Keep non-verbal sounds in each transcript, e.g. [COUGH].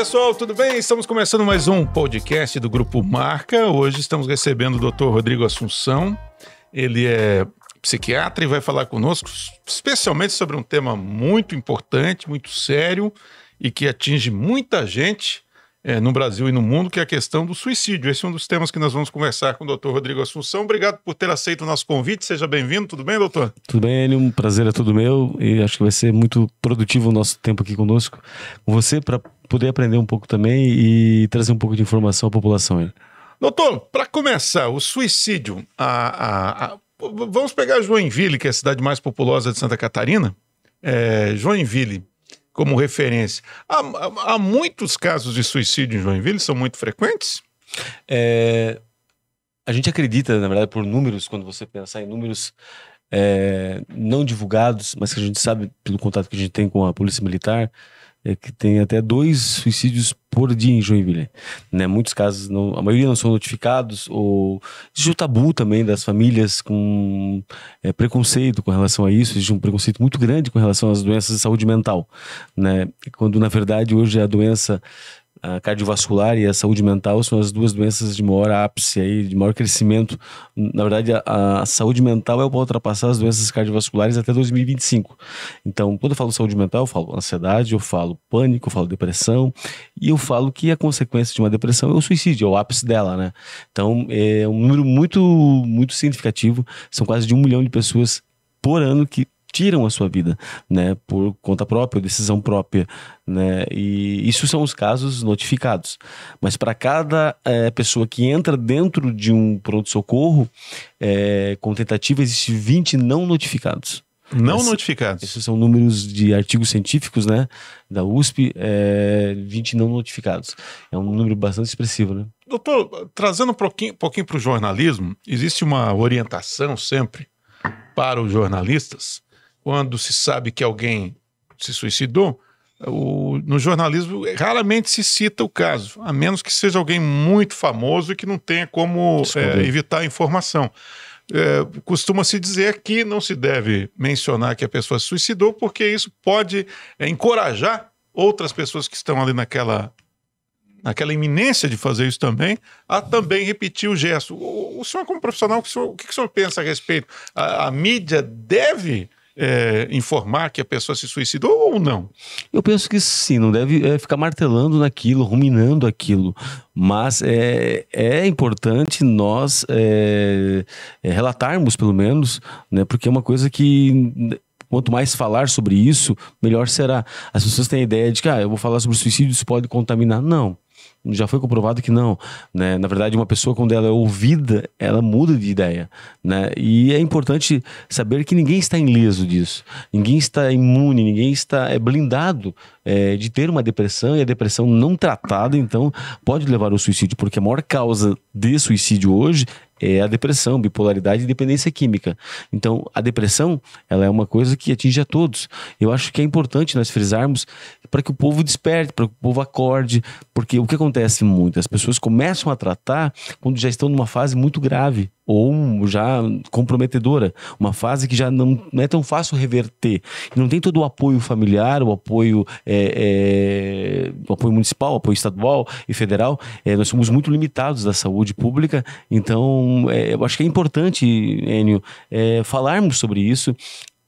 pessoal, tudo bem? Estamos começando mais um podcast do Grupo Marca. Hoje estamos recebendo o Dr. Rodrigo Assunção. Ele é psiquiatra e vai falar conosco especialmente sobre um tema muito importante, muito sério e que atinge muita gente é, no Brasil e no mundo, que é a questão do suicídio. Esse é um dos temas que nós vamos conversar com o Dr. Rodrigo Assunção. Obrigado por ter aceito o nosso convite. Seja bem-vindo. Tudo bem, doutor? Tudo bem, Enio. Um prazer é todo meu e acho que vai ser muito produtivo o nosso tempo aqui conosco com você para poder aprender um pouco também e trazer um pouco de informação à população Doutor, para começar, o suicídio. A, a, a, vamos pegar Joinville, que é a cidade mais populosa de Santa Catarina. É, Joinville, como referência. Há, há, muitos casos de suicídio em Joinville, são muito frequentes? É, a gente acredita, na verdade, por números, quando você pensar em números é, não divulgados, mas que a gente sabe pelo contato que a gente tem com a Polícia Militar, é que tem até dois suicídios por dia em Joinville. Né? Muitos casos, não, a maioria não são notificados, ou existe o tabu também das famílias com é, preconceito com relação a isso, existe um preconceito muito grande com relação às doenças de saúde mental. Né? Quando, na verdade, hoje a doença a cardiovascular e a saúde mental são as duas doenças de maior ápice aí, de maior crescimento. Na verdade, a, a saúde mental é para ultrapassar as doenças cardiovasculares até 2025. Então, quando eu falo saúde mental, eu falo ansiedade, eu falo pânico, eu falo depressão, e eu falo que a consequência de uma depressão é o suicídio, é o ápice dela, né? Então, é um número muito, muito significativo. São quase de um milhão de pessoas por ano que tiram a sua vida, né, por conta própria, decisão própria, né, e isso são os casos notificados. Mas para cada é, pessoa que entra dentro de um pronto-socorro é, com tentativa, existe 20 não notificados. Não notificados. Esses são números de artigos científicos, né, da USP, é, 20 não notificados. É um número bastante expressivo, né. Doutor, trazendo um pouquinho, pouquinho para o jornalismo, existe uma orientação sempre para os jornalistas quando se sabe que alguém se suicidou, o, no jornalismo raramente se cita o caso, a menos que seja alguém muito famoso e que não tenha como é, evitar a informação. É, costuma-se dizer que não se deve mencionar que a pessoa se suicidou, porque isso pode é, encorajar outras pessoas que estão ali naquela naquela iminência de fazer isso também, a também repetir o gesto. O, o senhor, como profissional, o, senhor, o que o senhor pensa a respeito? A, a mídia deve é, informar que a pessoa se suicidou ou não? Eu penso que sim, não deve é, ficar martelando naquilo, ruminando aquilo. Mas é, é importante nós é, é, relatarmos, pelo menos, né, porque é uma coisa que quanto mais falar sobre isso, melhor será. As pessoas têm a ideia de que ah, eu vou falar sobre suicídio, isso pode contaminar. Não já foi comprovado que não, né? Na verdade, uma pessoa quando ela é ouvida, ela muda de ideia, né? E é importante saber que ninguém está ileso disso, ninguém está imune, ninguém está é blindado é, de ter uma depressão e a depressão não tratada, então pode levar ao suicídio, porque a maior causa de suicídio hoje é a depressão, bipolaridade e dependência química. Então, a depressão, ela é uma coisa que atinge a todos. Eu acho que é importante nós frisarmos para que o povo desperte, para que o povo acorde, porque o que acontece muito, as pessoas começam a tratar quando já estão numa fase muito grave ou já comprometedora, uma fase que já não, não é tão fácil reverter. Não tem todo o apoio familiar, o apoio, é, é, o apoio municipal, o apoio estadual e federal. É, nós somos muito limitados da saúde pública, então então, é, eu acho que é importante, Enio, é, falarmos sobre isso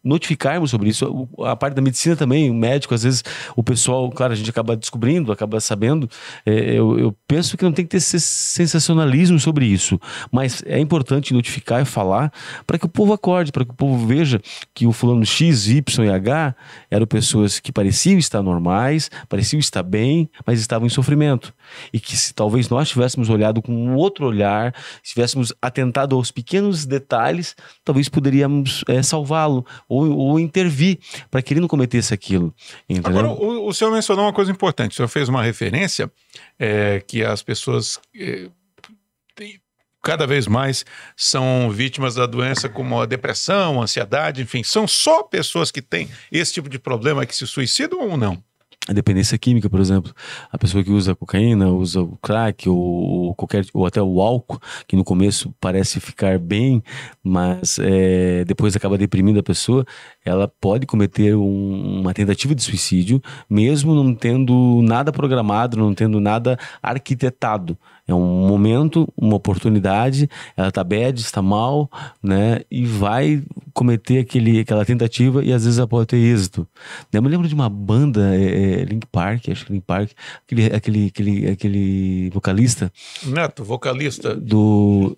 notificarmos sobre isso. A parte da medicina também, o médico, às vezes, o pessoal, claro, a gente acaba descobrindo, acaba sabendo. É, eu, eu, penso que não tem que ter sensacionalismo sobre isso, mas é importante notificar e falar para que o povo acorde, para que o povo veja que o fulano X, Y e H eram pessoas que pareciam estar normais, pareciam estar bem, mas estavam em sofrimento. E que se talvez nós tivéssemos olhado com um outro olhar, se tivéssemos atentado aos pequenos detalhes, talvez poderíamos é, salvá-lo ou, ou intervir para que ele não cometesse aquilo. Entendeu? Agora, o, o senhor mencionou uma coisa importante. O senhor fez uma referência é, que as pessoas é, tem, cada vez mais são vítimas da doença como a depressão, ansiedade, enfim. São só pessoas que têm esse tipo de problema que se suicidam ou não? a dependência química, por exemplo, a pessoa que usa cocaína, usa o crack ou, qualquer ou até o álcool, que no começo parece ficar bem, mas é, depois acaba deprimindo a pessoa, ela pode cometer um, uma tentativa de suicídio, mesmo não tendo nada programado, não tendo nada arquitetado. É um momento, uma oportunidade, ela está bad, está mal, né? E vai cometer aquele, aquela tentativa e às vezes ela pode ter êxito. Né, eu me lembro de uma banda, é, é, Link Park, acho que Link Park, aquele, aquele, aquele, aquele vocalista. Neto, vocalista. Do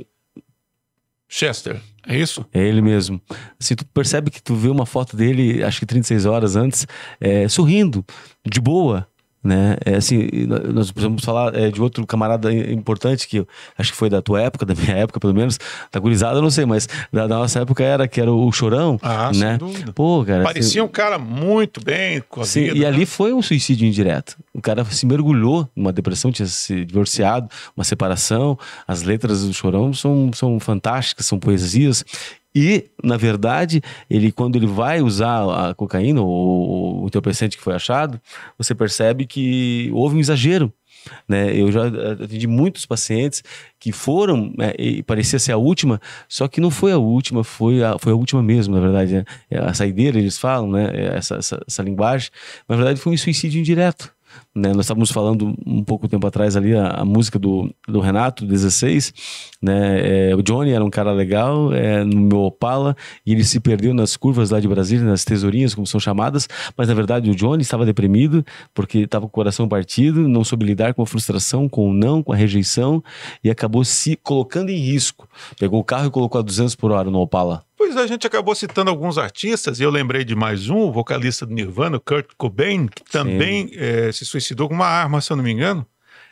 Chester, é isso? É ele mesmo. Assim, tu percebe que tu vê uma foto dele, acho que 36 horas antes, é, sorrindo, de boa né? É, assim, nós precisamos falar é, de outro camarada importante que acho que foi da tua época, [LAUGHS] da minha época pelo menos, da gurizada, não sei, mas da, da, nossa época era que era o Chorão, ah, né? Pô, cara, assim, parecia assim, um cara muito bem com a sim, vida, e né? ali foi um suicídio indireto. O cara se mergulhou numa depressão, tinha se divorciado, uma separação. As letras do Chorão são, são fantásticas, são poesias e, na verdade, ele quando ele vai usar a cocaína ou, ou o entorpecente que foi achado, você percebe que houve um exagero. Né? Eu já eh, atendi muitos pacientes que foram, né, e parecia ser a última, só que não foi a última, foi a, foi a última mesmo, na verdade. Né? É a saideira, eles falam, né? É essa, essa, essa linguagem, na verdade foi um suicídio indireto né, nós estávamos falando um pouco tempo atrás ali a, a música do, do Renato, 16, né, é, o Johnny era um cara legal é, no meu Opala e ele se perdeu nas curvas lá de Brasília, nas tesourinhas, como são chamadas, mas na verdade o Johnny estava deprimido porque estava com o coração partido, não soube lidar com a frustração, com o não, com a rejeição e acabou se colocando em risco. Pegou o carro e colocou a 200 por hora no Opala. Pois é, a gente acabou citando alguns artistas, e eu lembrei de mais um, o vocalista do Nirvana, Kurt Cobain, que também é, se suicidou suicidou com uma arma, se eu não me engano.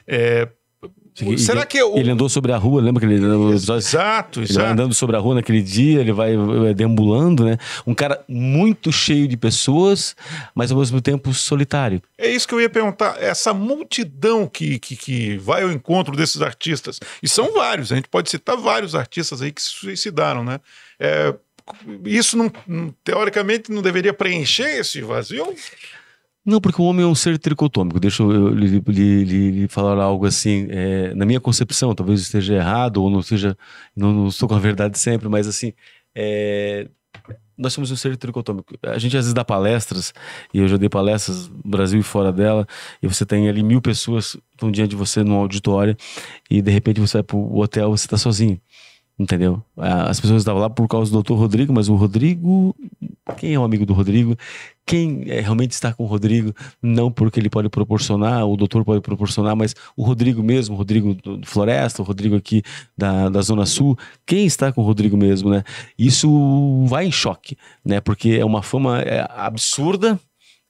É, Será ele, que eu... ele andou sobre a rua? Lembra que ele exato, exato. vai andando sobre a rua naquele dia, ele vai é, deambulando, né? Um cara muito cheio de pessoas, mas ao mesmo tempo solitário. É isso que eu ia perguntar. Essa multidão que, que, que vai ao encontro desses artistas, e são vários, a gente pode citar vários artistas aí que se suicidaram, né? É, isso não, teoricamente não deveria preencher esse vazio? Não, porque o homem é um ser tricotômico. Deixa eu lhe, lhe, lhe, lhe falar algo assim. É, na minha concepção, talvez esteja errado ou não seja. Não, não estou com a verdade sempre, mas assim. É, nós somos um ser tricotômico. A gente às vezes dá palestras, e eu já dei palestras Brasil e fora dela, e você tem ali mil pessoas estão diante de você num auditório, e de repente você vai para o hotel, você está sozinho. Entendeu? As pessoas estavam lá por causa do doutor Rodrigo, mas o Rodrigo. Quem é o amigo do Rodrigo? Quem é, realmente está com o Rodrigo? Não porque ele pode proporcionar, o doutor pode proporcionar, mas o Rodrigo mesmo, o Rodrigo do Floresta, o Rodrigo aqui da, da Zona Sul, quem está com o Rodrigo mesmo, né? Isso vai em choque, né? Porque é uma fama é, absurda,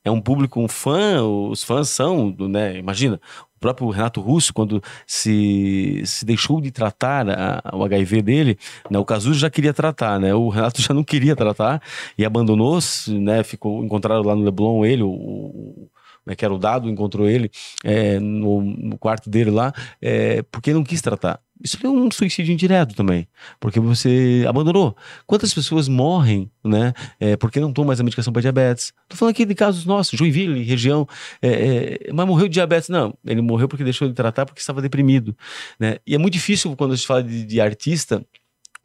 é um público, um fã, os fãs são, né? Imagina, próprio Renato Russo, quando se, se deixou de tratar a, o HIV dele, né, o Cazuza já queria tratar, né, o Renato já não queria tratar e abandonou, né, ficou, encontraram lá no Leblon ele, o, né, que era o dado, encontrou ele é, no, no, quarto dele lá, é, porque não quis tratar. Isso é um suicídio indireto também, porque você abandonou. Quantas pessoas morrem, né? É, porque não tomam mais a medicação para diabetes. Estou falando aqui de casos nossos, Joinville, região. É, é, mas morreu de diabetes. Não, ele morreu porque deixou de tratar porque estava deprimido. Né? E é muito difícil quando a gente fala de, de artista,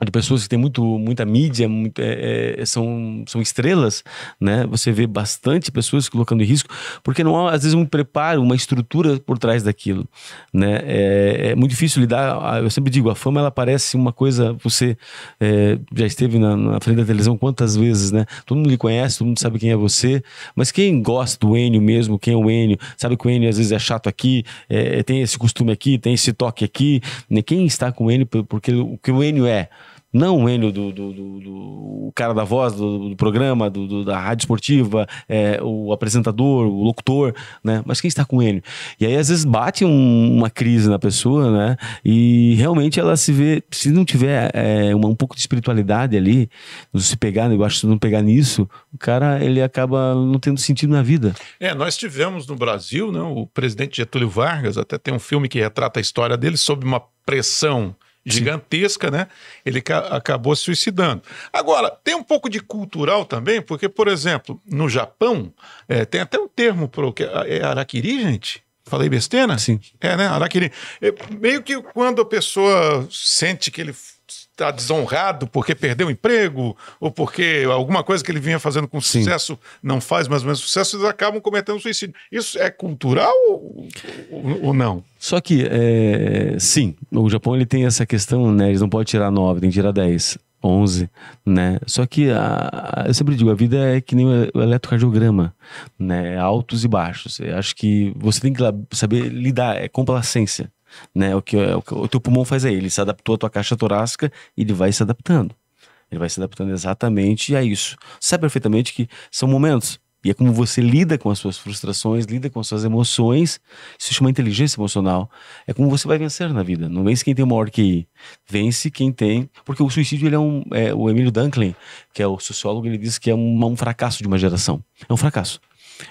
de pessoas que têm muito, muita mídia, muito, é, é, são, são estrelas, né? Você vê bastante pessoas colocando em risco, porque não há, às vezes, um preparo, uma estrutura por trás daquilo, né? É, é muito difícil lidar, ah, eu sempre digo, a fama, ela parece uma coisa, você é, já esteve na, na, frente da televisão quantas vezes, né? Todo mundo lhe conhece, todo mundo sabe quem é você, mas quem gosta do Enio mesmo, quem é o Enio, sabe que o Enio às vezes é chato aqui, é, é, tem esse costume aqui, tem esse toque aqui, né? Quem está com o Enio, porque o que o Enio é, não o Enio do, do, do, do cara da voz do, programa, do, da rádio esportiva, é, o apresentador, o locutor, né? Mas quem está com o Enio? E aí às vezes bate um, uma crise na pessoa, né? E realmente ela se vê, se não tiver é, uma, um pouco de espiritualidade ali, se pegar, eu acho que não pegar nisso, o cara ele acaba não tendo sentido na vida. É, nós tivemos no Brasil, né, o presidente Getúlio Vargas até tem um filme que retrata a história dele sob uma pressão gigantesca, né? Ele acabou se suicidando. Agora, tem um pouco de cultural também, porque, por exemplo, no Japão, é, tem até um termo para o que é, é araquiri, gente? Falei besteira? Sim. É, né? Araquiri. É, meio que quando a pessoa sente que ele está desonrado porque perdeu o emprego ou porque alguma coisa que ele vinha fazendo com Sim. sucesso não faz mais ou menos sucesso, eles acabam cometendo suicídio. Isso é cultural ou, ou, ou não? Só que, é, sim, o Japão ele tem essa questão, né? Eles não podem tirar 9, tem que tirar 10, 11, né? Só que, a, a, eu sempre digo, a vida é que nem o eletrocardiograma, né? Altos e baixos. Eu acho que você tem que saber lidar, é complacência né? O que, é, o, o teu pulmão faz é ele se adaptou à tua caixa torácica e ele vai se adaptando. Ele vai se adaptando exatamente a isso. Sabe perfeitamente que são momentos e é como você lida com as suas frustrações, lida com as suas emoções. Isso se chama inteligência emocional. É como você vai vencer na vida. Não vence quem tem maior que Vence quem tem. Porque o suicídio, ele é um. É, o Emílio Dunklin, que é o sociólogo, ele diz que é um, um fracasso de uma geração. É um fracasso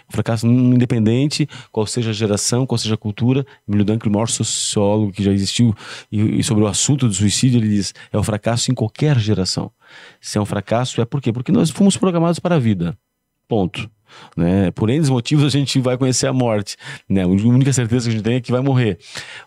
o fracasso independente, qual seja a geração, qual seja a cultura. Emílio Duncan, o maior sociólogo que já existiu, e, e sobre o assunto do suicídio, ele diz: é o fracasso em qualquer geração. Se é um fracasso, é por quê? Porque nós fomos programados para a vida. Ponto. Né? Por N motivos a gente vai conhecer a morte. Né? A única certeza que a gente tem é que vai morrer.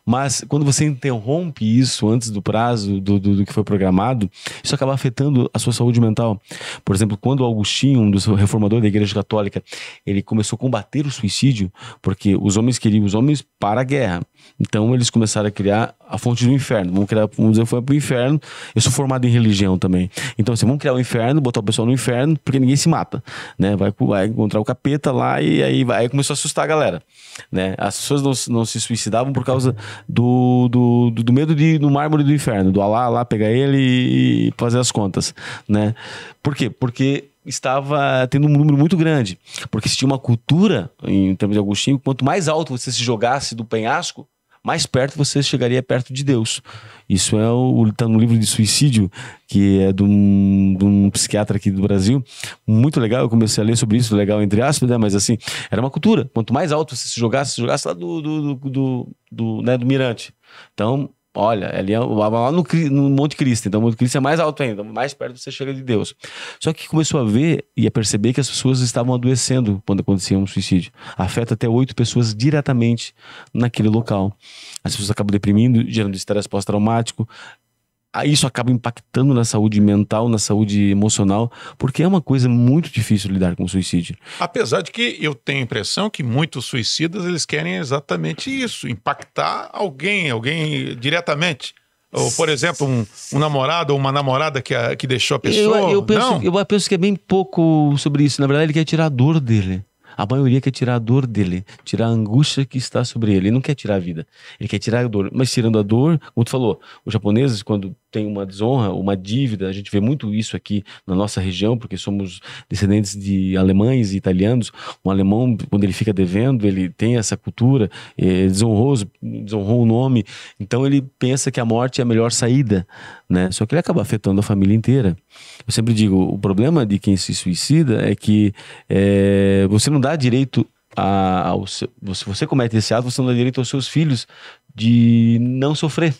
Mas quando você interrompe isso antes do prazo do, do, do que foi programado, isso acaba afetando a sua saúde mental. Por exemplo, quando Agostinho, um dos reformadores da Igreja Católica, ele começou a combater o suicídio, porque os homens queriam os homens para a guerra. Então eles começaram a criar a fonte do inferno. Vamos criar, vamos dizer, foi para o inferno. Eu sou formado em religião também. Então, assim, vamos criar o um inferno, botar o pessoal no inferno, porque ninguém se mata. Né? Vai, vai encontrar o capeta lá e aí, aí começou a assustar a galera, né? As pessoas não, não se suicidavam por causa do, do, do, medo de, do mármore do inferno, do Alá lá pegar ele e fazer as contas, né? Por quê? Porque estava tendo um número muito grande, porque se tinha uma cultura, em termos de Agostinho, quanto mais alto você se jogasse do penhasco, mais perto você chegaria perto de Deus. Isso é o está no livro de suicídio que é de um, de um, psiquiatra aqui do Brasil, muito legal. Eu comecei a ler sobre isso, legal entre aspas, né? Mas assim era uma cultura. Quanto mais alto você se jogasse, se jogasse lá do do, do, do, do né, do mirante. Então Olha, ali é lá no, no, Monte Cristo. Então, o Monte Cristo é mais alto ainda, mais perto você chega de Deus. Só que começou a ver e a perceber que as pessoas estavam adoecendo quando acontecia um suicídio. Afeta até oito pessoas diretamente naquele local. As pessoas acabam deprimindo, gerando estresse pós-traumático, ah, isso acaba impactando na saúde mental, na saúde emocional, porque é uma coisa muito difícil lidar com o suicídio. Apesar de que eu tenho a impressão que muitos suicidas eles querem exatamente isso, impactar alguém, alguém diretamente. Ou, por exemplo, um, um namorado ou uma namorada que, a, que deixou a pessoa. Eu, eu, penso, Não. eu penso que é bem pouco sobre isso. Na verdade, ele quer tirar a dor dele. A maioria quer tirar a dor dele, tirar a angústia que está sobre ele. Ele não quer tirar a vida, ele quer tirar a dor. Mas tirando a dor, como tu falou, os japoneses, quando tem uma desonra, uma dívida. A gente vê muito isso aqui na nossa região, porque somos descendentes de alemães e italianos. Um alemão, quando ele fica devendo, ele tem essa cultura, é desonroso, desonrou o nome. Então ele pensa que a morte é a melhor saída, né? Só que ele acaba afetando a família inteira. Eu sempre digo, o problema de quem se suicida é que é, você não dá direito a, se você comete esse ato, você não dá direito aos seus filhos de não sofrer.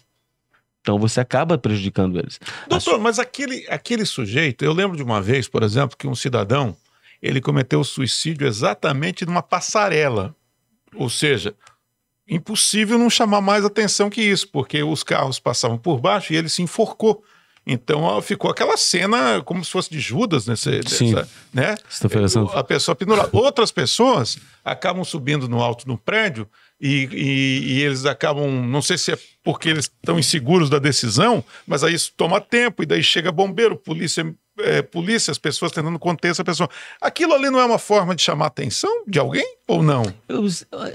Então você acaba prejudicando eles. Doutor, mas aquele, aquele sujeito, eu lembro de uma vez, por exemplo, que um cidadão ele cometeu suicídio exatamente numa passarela. Ou seja, impossível não chamar mais atenção que isso, porque os carros passavam por baixo e ele se enforcou. Então ficou aquela cena como se fosse de Judas nesse, né? Sim. Dessa, né? Você tá A pessoa pendurada. Outras pessoas acabam subindo no alto do prédio e, e, e, eles acabam, não sei se é porque eles estão inseguros da decisão, mas aí isso toma tempo, e daí chega bombeiro, polícia, é, polícia, as pessoas tentando conter essa pessoa. Aquilo ali não é uma forma de chamar atenção de alguém? Ou não?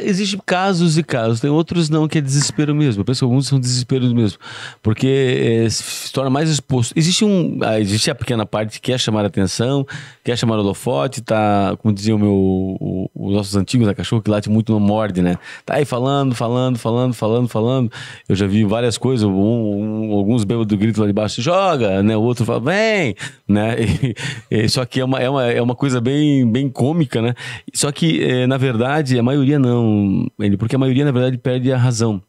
existe casos e casos, tem outros não, que é desespero mesmo. Eu penso que alguns são desesperos mesmo, porque é, se torna mais exposto. Existe, um, ah, existe a pequena parte que quer chamar atenção, quer chamar holofote, tá, como dizia o meu, o, os nossos antigos, a cachorro que late muito não morde, né? Tá aí falando, falando, falando, falando, falando. Eu já vi várias coisas, um, um, alguns bêbados do grito lá de baixo, joga, né? O outro fala, vem, né? [LAUGHS] E, e, só que é uma, é uma, é uma coisa bem, bem cômica, né? Só que, é, na verdade, a maioria não, ele, porque a maioria, na verdade, perde a razão.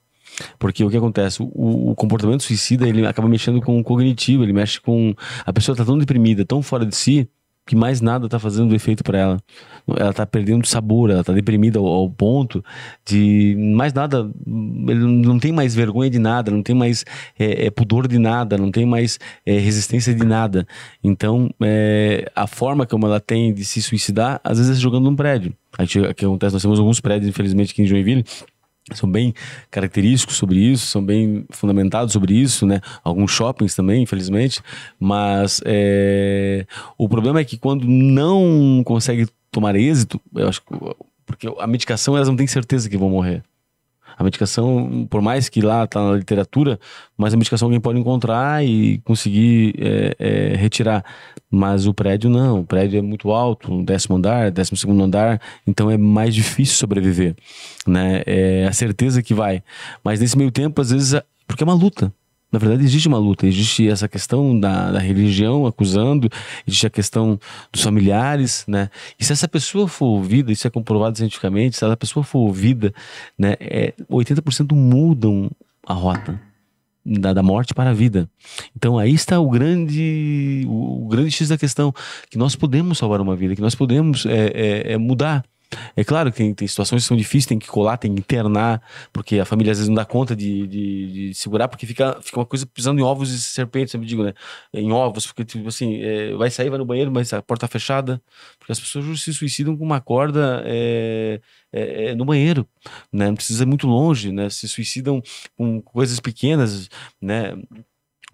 Porque o que acontece? O, o, comportamento suicida ele acaba mexendo com o cognitivo, ele mexe com. A pessoa está tão deprimida, tão fora de si, que mais nada tá fazendo efeito para ela. Ela tá perdendo sabor, ela tá deprimida ao, ao, ponto de mais nada, ele não tem mais vergonha de nada, não tem mais é, é, pudor de nada, não tem mais é, resistência de nada. Então, é, a forma como ela tem de se suicidar, às vezes é jogando num prédio. A gente, que acontece, nós temos alguns prédios, infelizmente, aqui em Joinville, são bem característicos sobre isso, são bem fundamentados sobre isso, né? Alguns shoppings também, infelizmente, mas é... o problema é que quando não consegue tomar êxito, eu acho que porque a medicação elas não têm certeza que vão morrer. A medicação, por mais que lá está na literatura, mas a medicação alguém pode encontrar e conseguir é, é, retirar. Mas o prédio não, o prédio é muito alto, décimo andar, décimo segundo andar, então é mais difícil sobreviver, né? É a certeza que vai. Mas nesse meio tempo, às vezes, é, porque é uma luta. Na verdade, existe uma luta, existe essa questão da, da religião acusando, existe a questão dos familiares, né? E se essa pessoa for ouvida, isso é comprovado cientificamente, se essa pessoa for ouvida, né, é, 80% mudam a rota. Da, da, morte para a vida. Então aí está o grande o, o, grande X da questão que nós podemos salvar uma vida, que nós podemos é, é, é mudar, é claro que tem, tem, situações que são difíceis, tem que colar, tem que internar, porque a família às vezes não dá conta de, de, de segurar, porque fica, fica uma coisa pisando em ovos e serpentes, eu me digo, né? Em ovos, porque tipo assim, é, vai sair, vai no banheiro, mas a porta tá fechada, porque as pessoas se suicidam com uma corda é, é, é no banheiro, né? Não precisa ir muito longe, né? Se suicidam com coisas pequenas, né?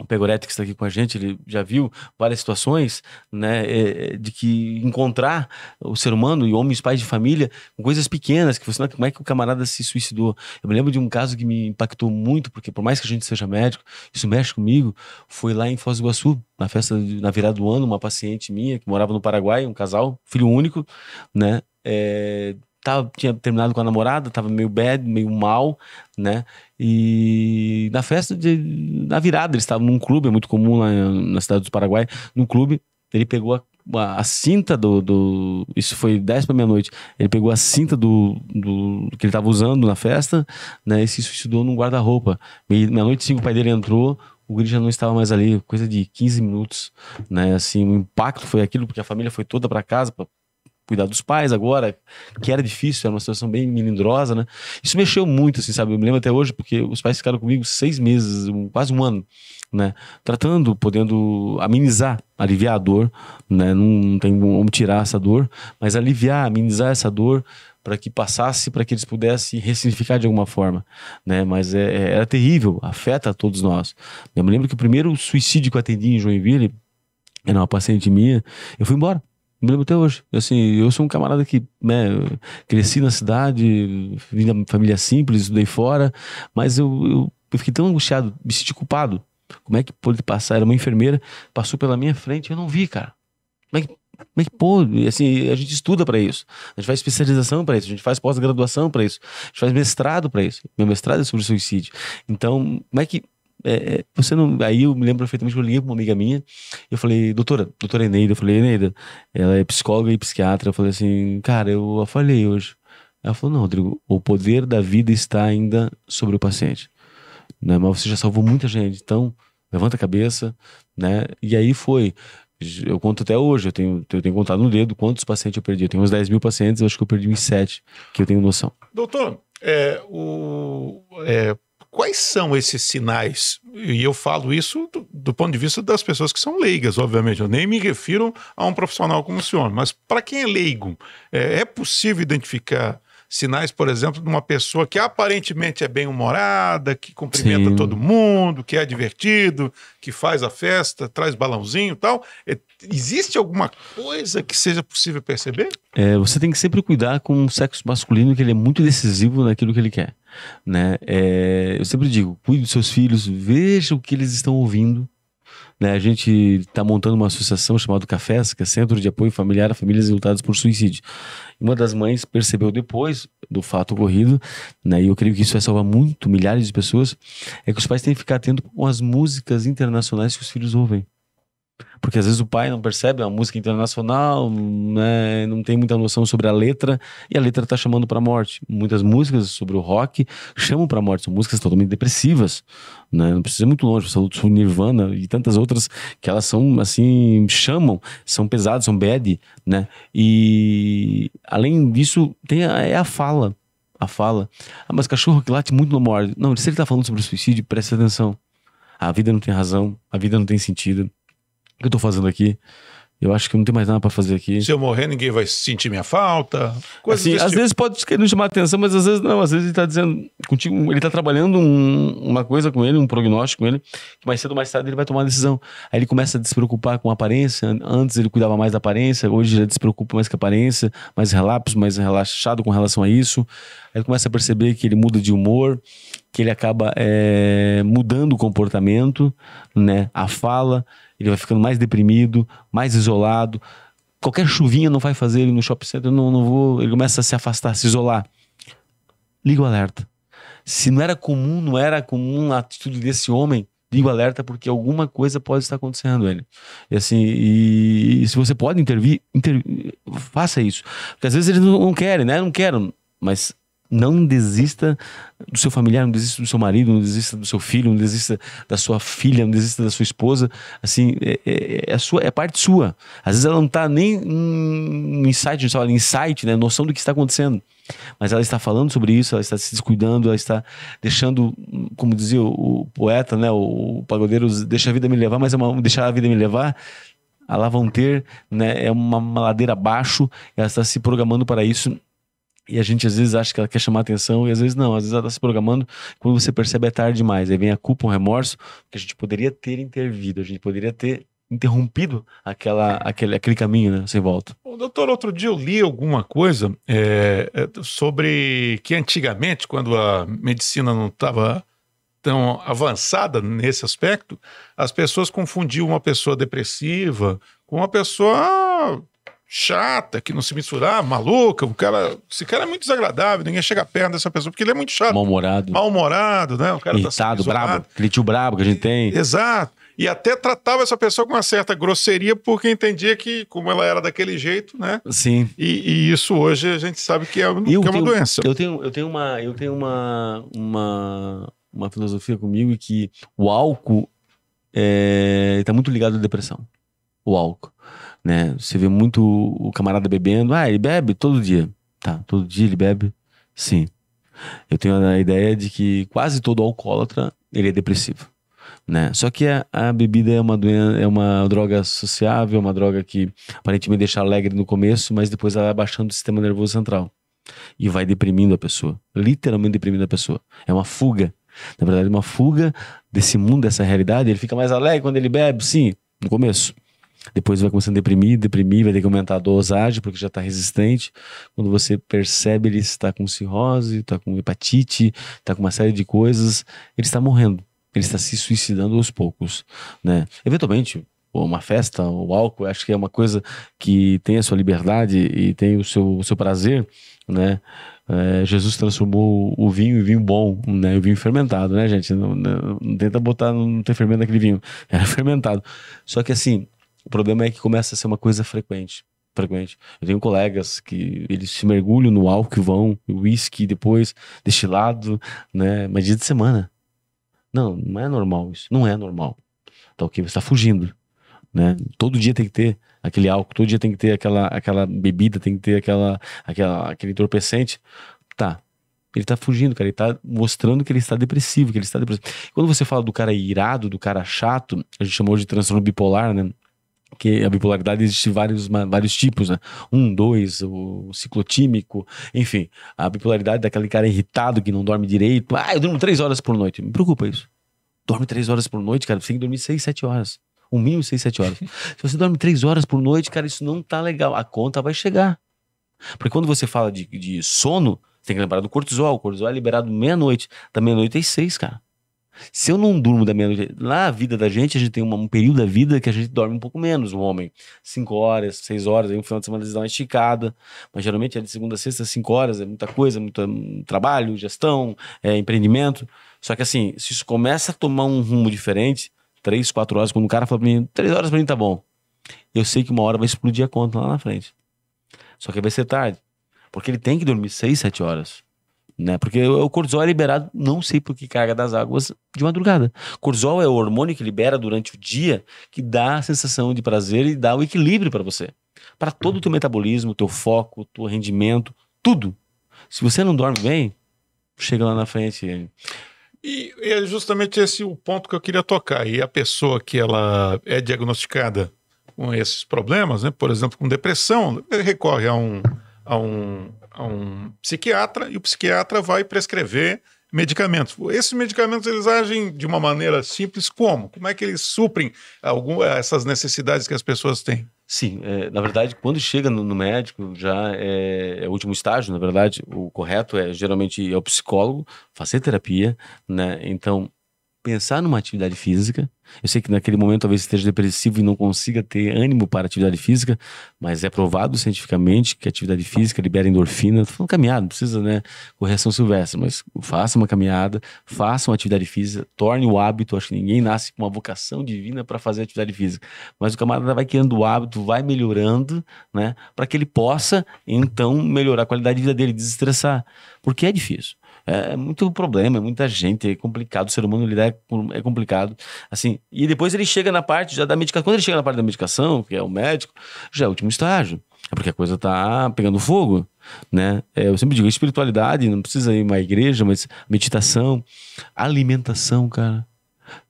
o Pegorete que está aqui com a gente, ele já viu várias situações, né, é, é, de que encontrar o ser humano e homens, pais de família, com coisas pequenas, que você não, como é que o camarada se suicidou? Eu me lembro de um caso que me impactou muito, porque por mais que a gente seja médico, isso mexe comigo, foi lá em Foz do Iguaçu, na festa, na virada do ano, uma paciente minha que morava no Paraguai, um casal, filho único, né, é, tava, tinha terminado com a namorada, tava meio bad, meio mal, né? E na festa, de, na virada, eles estavam num clube, é muito comum lá na cidade do Paraguai, num clube, ele pegou a, a, a cinta do, do, Isso foi 10 para meia-noite. Ele pegou a cinta do, do que ele tava usando na festa, né? E se suicidou num guarda-roupa. Meia-noite, cinco, o pai dele entrou, o guri já não estava mais ali, coisa de 15 minutos, né? Assim, o impacto foi aquilo, porque a família foi toda para casa, cuidar dos pais agora, que era difícil, era uma situação bem melindrosa, né? Isso mexeu muito, assim, sabe? Eu me lembro até hoje, porque os pais ficaram comigo seis meses, um, quase um ano, né? Tratando, podendo amenizar, aliviar a dor, né? Não, não tem como tirar essa dor, mas aliviar, amenizar essa dor para que passasse, para que eles pudessem ressignificar de alguma forma, né? Mas é, é, era terrível, afeta a todos nós. Eu me lembro que o primeiro suicídio que eu atendi em Joinville, era uma paciente minha, eu fui embora. Me lembro até hoje. Assim, eu sou um camarada que, né, cresci na cidade, vim da família simples, estudei fora, mas eu, eu, eu fiquei tão angustiado, me senti culpado. Como é que pôde passar? Era uma enfermeira, passou pela minha frente, eu não vi, cara. Como é que mas, é pô, assim, a gente estuda para isso. A gente faz especialização para isso, a gente faz pós-graduação para isso, a gente faz mestrado para isso. Meu mestrado é sobre suicídio. Então, como é que é, é, você não. Aí eu me lembro perfeitamente que eu liguei para uma amiga minha, eu falei, doutora, doutora Eneida, eu falei, Eneida, ela é psicóloga e psiquiatra, eu falei assim, cara, eu falhei hoje. Ela falou, não, Rodrigo, o poder da vida está ainda sobre o paciente. Né? Mas você já salvou muita gente, então levanta a cabeça, né? E aí foi. Eu conto até hoje, eu tenho, eu tenho contado no dedo quantos pacientes eu perdi. Eu tenho uns 10 mil pacientes, eu acho que eu perdi uns 7, que eu tenho noção. Doutor, é, o, é, Quais são esses sinais? E eu falo isso do, do, ponto de vista das pessoas que são leigas, obviamente. Eu nem me refiro a um profissional como o senhor, mas para quem é leigo, é, é possível identificar sinais, por exemplo, de uma pessoa que aparentemente é bem-humorada, que cumprimenta Sim. todo mundo, que é divertido, que faz a festa, traz balãozinho e tal. É, existe alguma coisa que seja possível perceber? É, você tem que sempre cuidar com o sexo masculino, que ele é muito decisivo naquilo que ele quer. Né? É, eu sempre digo, cuide dos seus filhos, veja o que eles estão ouvindo, né? A gente está montando uma associação chamada que é Centro de Apoio Familiar a Famílias Lutadas por Suicídio. Uma das mães percebeu depois do fato ocorrido, né? e eu creio que isso vai salvar muito, milhares de pessoas, é que os pais têm que ficar atentos com as músicas internacionais que os filhos ouvem. Porque às vezes o pai não percebe, é uma música internacional, né? não tem muita noção sobre a letra, e a letra está chamando para a morte. Muitas músicas sobre o rock chamam para a morte, são músicas totalmente depressivas, né? Não precisa ir muito longe, você o Nirvana e tantas outras que elas são assim, chamam, são pesadas, são bad, né? E além disso, tem a, é a fala, a fala. Ah, mas cachorro que late muito não morde. Não, se ele tá falando sobre suicídio, preste atenção. A vida não tem razão, a vida não tem sentido. O que eu tô fazendo aqui? Eu acho que não tem mais nada para fazer aqui. Se eu morrer, ninguém vai sentir minha falta. assim, às tipo. vezes pode querer chamar atenção, mas às vezes não. Às vezes ele está dizendo contigo, ele está trabalhando um, uma coisa com ele, um prognóstico com ele, que mais cedo ou mais tarde ele vai tomar uma decisão. Aí ele começa a se preocupar com a aparência. Antes ele cuidava mais da aparência, hoje já despreocupa mais com a aparência, mais relapso, mais relaxado com relação a isso ele começa a perceber que ele muda de humor, que ele acaba é, mudando o comportamento, né? A fala, ele vai ficando mais deprimido, mais isolado. Qualquer chuvinha não vai fazer ele no shopping center, não, não vou. Ele começa a se afastar, a se isolar. Liga o alerta. Se não era comum, não era comum a atitude desse homem, liga o alerta porque alguma coisa pode estar acontecendo ele. E assim, e, e se você pode intervir, faça isso. Porque às vezes eles não, não querem, né? Não querem, mas não desista do seu familiar, não desista do seu marido, não desista do seu filho, não desista da sua filha, não desista da sua esposa. Assim, é, é, é sua, é parte sua. Às vezes ela não está nem em insight, não fala é insight, né? Noção do que está acontecendo. Mas ela está falando sobre isso, ela está se descuidando, ela está deixando, como dizia o, o poeta, né? O, o pagodeiro, deixa a vida me levar, mas é uma, deixar a vida me levar ela vão ter, né, é uma, uma ladeira abaixo, ela está se programando para isso e a gente às vezes acha que ela quer chamar atenção e às vezes não, às vezes ela está se programando. Quando você percebe é tarde demais, aí vem a culpa, um remorso, que a gente poderia ter intervido, a gente poderia ter interrompido aquela, aquele, aquele caminho, né? Sem volta. Bom, doutor, outro dia eu li alguma coisa é, é sobre que antigamente, quando a medicina não estava tão avançada nesse aspecto, as pessoas confundiam uma pessoa depressiva com uma pessoa chata, que não se misturar, ah, maluca, o cara, esse cara é muito desagradável, ninguém chega perto dessa pessoa, porque ele é muito chato. Mal-humorado. Mal-humorado, né? O cara tá Irritado, tá brabo, aquele tio brabo que a gente tem. Exato. E até tratava essa pessoa com uma certa grosseria, porque entendia que, como ela era daquele jeito, né? Sim. E, e isso hoje a gente sabe que é, eu que é uma tenho, doença. Eu tenho, eu tenho uma, eu tenho uma, uma, uma filosofia comigo que o álcool é, está muito ligado à depressão. O álcool né? Você vê muito o camarada bebendo. Ah, ele bebe todo dia. Tá, todo dia ele bebe? Sim. Eu tenho a ideia de que quase todo alcoólatra, ele é depressivo, né? Só que a, a bebida é uma doença, é uma droga sociável, uma droga que aparentemente deixa alegre no começo, mas depois ela vai abaixando o sistema nervoso central e vai deprimindo a pessoa, literalmente deprimindo a pessoa. É uma fuga, na verdade, uma fuga desse mundo, dessa realidade. Ele fica mais alegre quando ele bebe, sim, no começo. Depois vai começando a deprimir, deprimir, vai ter que aumentar a dosagem porque já está resistente. Quando você percebe ele está com cirrose, está com hepatite, está com uma série de coisas, ele está morrendo. Ele está se suicidando aos poucos, né? Eventualmente, uma festa, o álcool, acho que é uma coisa que tem a sua liberdade e tem o seu, o seu prazer, né? É, Jesus transformou o vinho em vinho bom, né? O vinho fermentado, né, gente? Não, não, não tenta botar, não ter fermento naquele vinho. Era [LAUGHS] fermentado. Só que assim, o problema é que começa a ser uma coisa frequente. Frequente. Eu tenho colegas que eles se mergulham no álcool, vão, uísque, depois destilado, né? Mas dia de semana. Não, não é normal isso. Não é normal. Tá ok? Você está fugindo. Né? Todo dia tem que ter aquele álcool, todo dia tem que ter aquela, aquela bebida, tem que ter aquela, aquela, aquele entorpecente. Tá. Ele tá fugindo, cara. Ele tá mostrando que ele está depressivo, que ele está depressivo. Quando você fala do cara irado, do cara chato, a gente chamou de transtorno bipolar, né? Porque a bipolaridade existe vários, vários tipos, né? Um, dois, o ciclotímico, enfim. A bipolaridade daquele cara irritado que não dorme direito. Ah, eu durmo três horas por noite. Me preocupa isso. Dorme três horas por noite, cara. Você tem que dormir seis, sete horas. Um mínimo, seis, sete horas. [LAUGHS] Se você dorme três horas por noite, cara, isso não tá legal. A conta vai chegar. Porque quando você fala de, de sono, você tem que lembrar do cortisol. O cortisol é liberado meia-noite. Da meia-noite às seis, cara. Se eu não durmo da meia-noite, lá a vida da gente, a gente tem uma, um período da vida que a gente dorme um pouco menos, o homem. 5 horas, 6 horas, aí no final de semana eles dão uma esticada, mas geralmente é de segunda a sexta, 5 horas, é muita coisa, muito um, é, trabalho, gestão, é, empreendimento. Só que assim, se isso começa a tomar um rumo diferente, 3, 4 horas, quando o cara fala pra mim, 3 horas pra mim tá bom. Eu sei que uma hora vai explodir a conta lá na frente. Só que vai ser tarde, porque ele tem que dormir 6, 7 horas né? Porque o cortisol é liberado, não sei por que carga das águas, de madrugada. Cortisol é o hormônio que libera durante o dia, que dá a sensação de prazer e dá o equilíbrio para você. Para todo o teu metabolismo, teu foco, teu rendimento, tudo. Se você não dorme bem, chega lá na frente. E, e é justamente esse o ponto que eu queria tocar. E a pessoa que ela é diagnosticada com esses problemas, né? por exemplo, com depressão, recorre a um, a um a um psiquiatra e o psiquiatra vai prescrever medicamentos. Esses medicamentos eles agem de uma maneira simples como? Como é que eles suprem algumas essas necessidades que as pessoas têm? Sim, é, na verdade, quando chega no, no médico, já é, é, o último estágio, na verdade, o correto é geralmente é o psicólogo fazer terapia, né? Então, pensar numa atividade física. Eu sei que naquele momento talvez esteja depressivo e não consiga ter ânimo para atividade física, mas é provado cientificamente que atividade física libera endorfina. Estou falando caminhada, não precisa, né? Correção silvestre, mas faça uma caminhada, faça uma atividade física, torne o hábito. Acho que ninguém nasce com uma vocação divina para fazer atividade física, mas o camarada vai criando o hábito, vai melhorando, né? Para que ele possa, então, melhorar a qualidade de vida dele, desestressar. Porque é difícil. É, é muito problema, é muita gente, é complicado. O ser humano lidar é complicado. Assim, e depois ele chega na parte já da medicação. Quando ele chega na parte da medicação, que é o médico, já é o último estágio. É porque a coisa tá pegando fogo, né? É, eu sempre digo, espiritualidade, não precisa ir uma igreja, mas meditação, alimentação, cara.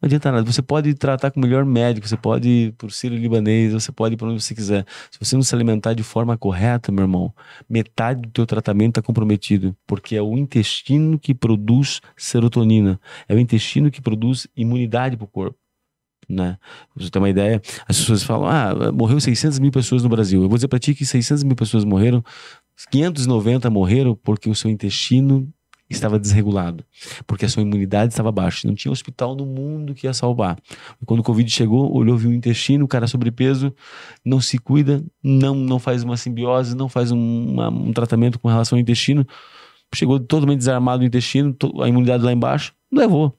Não adianta nada. Você pode tratar com o melhor médico, você pode ir pro Sírio Libanês, você pode ir para onde você quiser. Se você não se alimentar de forma correta, meu irmão, metade do teu tratamento está comprometido, porque é o intestino que produz serotonina, é o intestino que produz imunidade para o corpo. Né? você tem uma ideia, as pessoas falam: ah, morreu 600 mil pessoas no Brasil. Eu vou dizer para ti que 600 mil pessoas morreram, 590 morreram porque o seu intestino estava desregulado, porque a sua imunidade estava baixa. Não tinha hospital no mundo que ia salvar. E quando o Covid chegou, olhou, viu o intestino, o cara sobrepeso, não se cuida, não, não faz uma simbiose, não faz um, uma, um tratamento com relação ao intestino. Chegou totalmente desarmado o intestino, a imunidade lá embaixo, levou.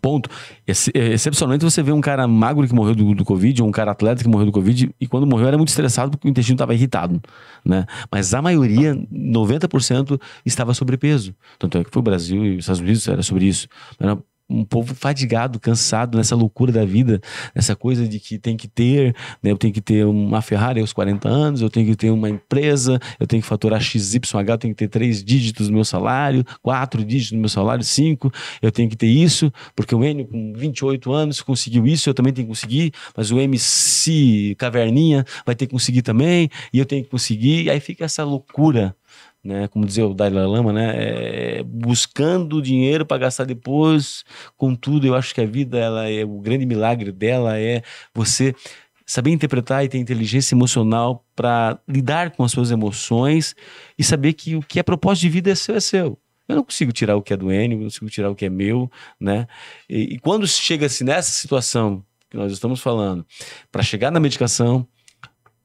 Ponto. É excepcionalmente você vê um cara magro que morreu do, do, Covid, ou um cara atleta que morreu do Covid, e quando morreu era muito estressado porque o intestino estava irritado, né? Mas a maioria, 90%, estava sobrepeso. Tanto é que foi o Brasil e os Estados Unidos, era sobre isso. Era um povo fadigado, cansado nessa loucura da vida, nessa coisa de que tem que ter, né? Eu tenho que ter uma Ferrari aos 40 anos, eu tenho que ter uma empresa, eu tenho que faturar XYH, eu tenho que ter três dígitos no meu salário, quatro dígitos no meu salário, cinco, eu tenho que ter isso, porque o Enio com 28 anos conseguiu isso, eu também tenho que conseguir, mas o MC Caverninha vai ter que conseguir também, e eu tenho que conseguir, e aí fica essa loucura né? Como dizia o Dalai Lama, né? É, buscando dinheiro para gastar depois, contudo, eu acho que a vida, ela é o grande milagre dela é você saber interpretar e ter inteligência emocional para lidar com as suas emoções e saber que o que é propósito de vida é seu é seu. Eu não consigo tirar o que é do Enio, não consigo tirar o que é meu, né? E, e quando chega-se nessa situação que nós estamos falando, para chegar na medicação,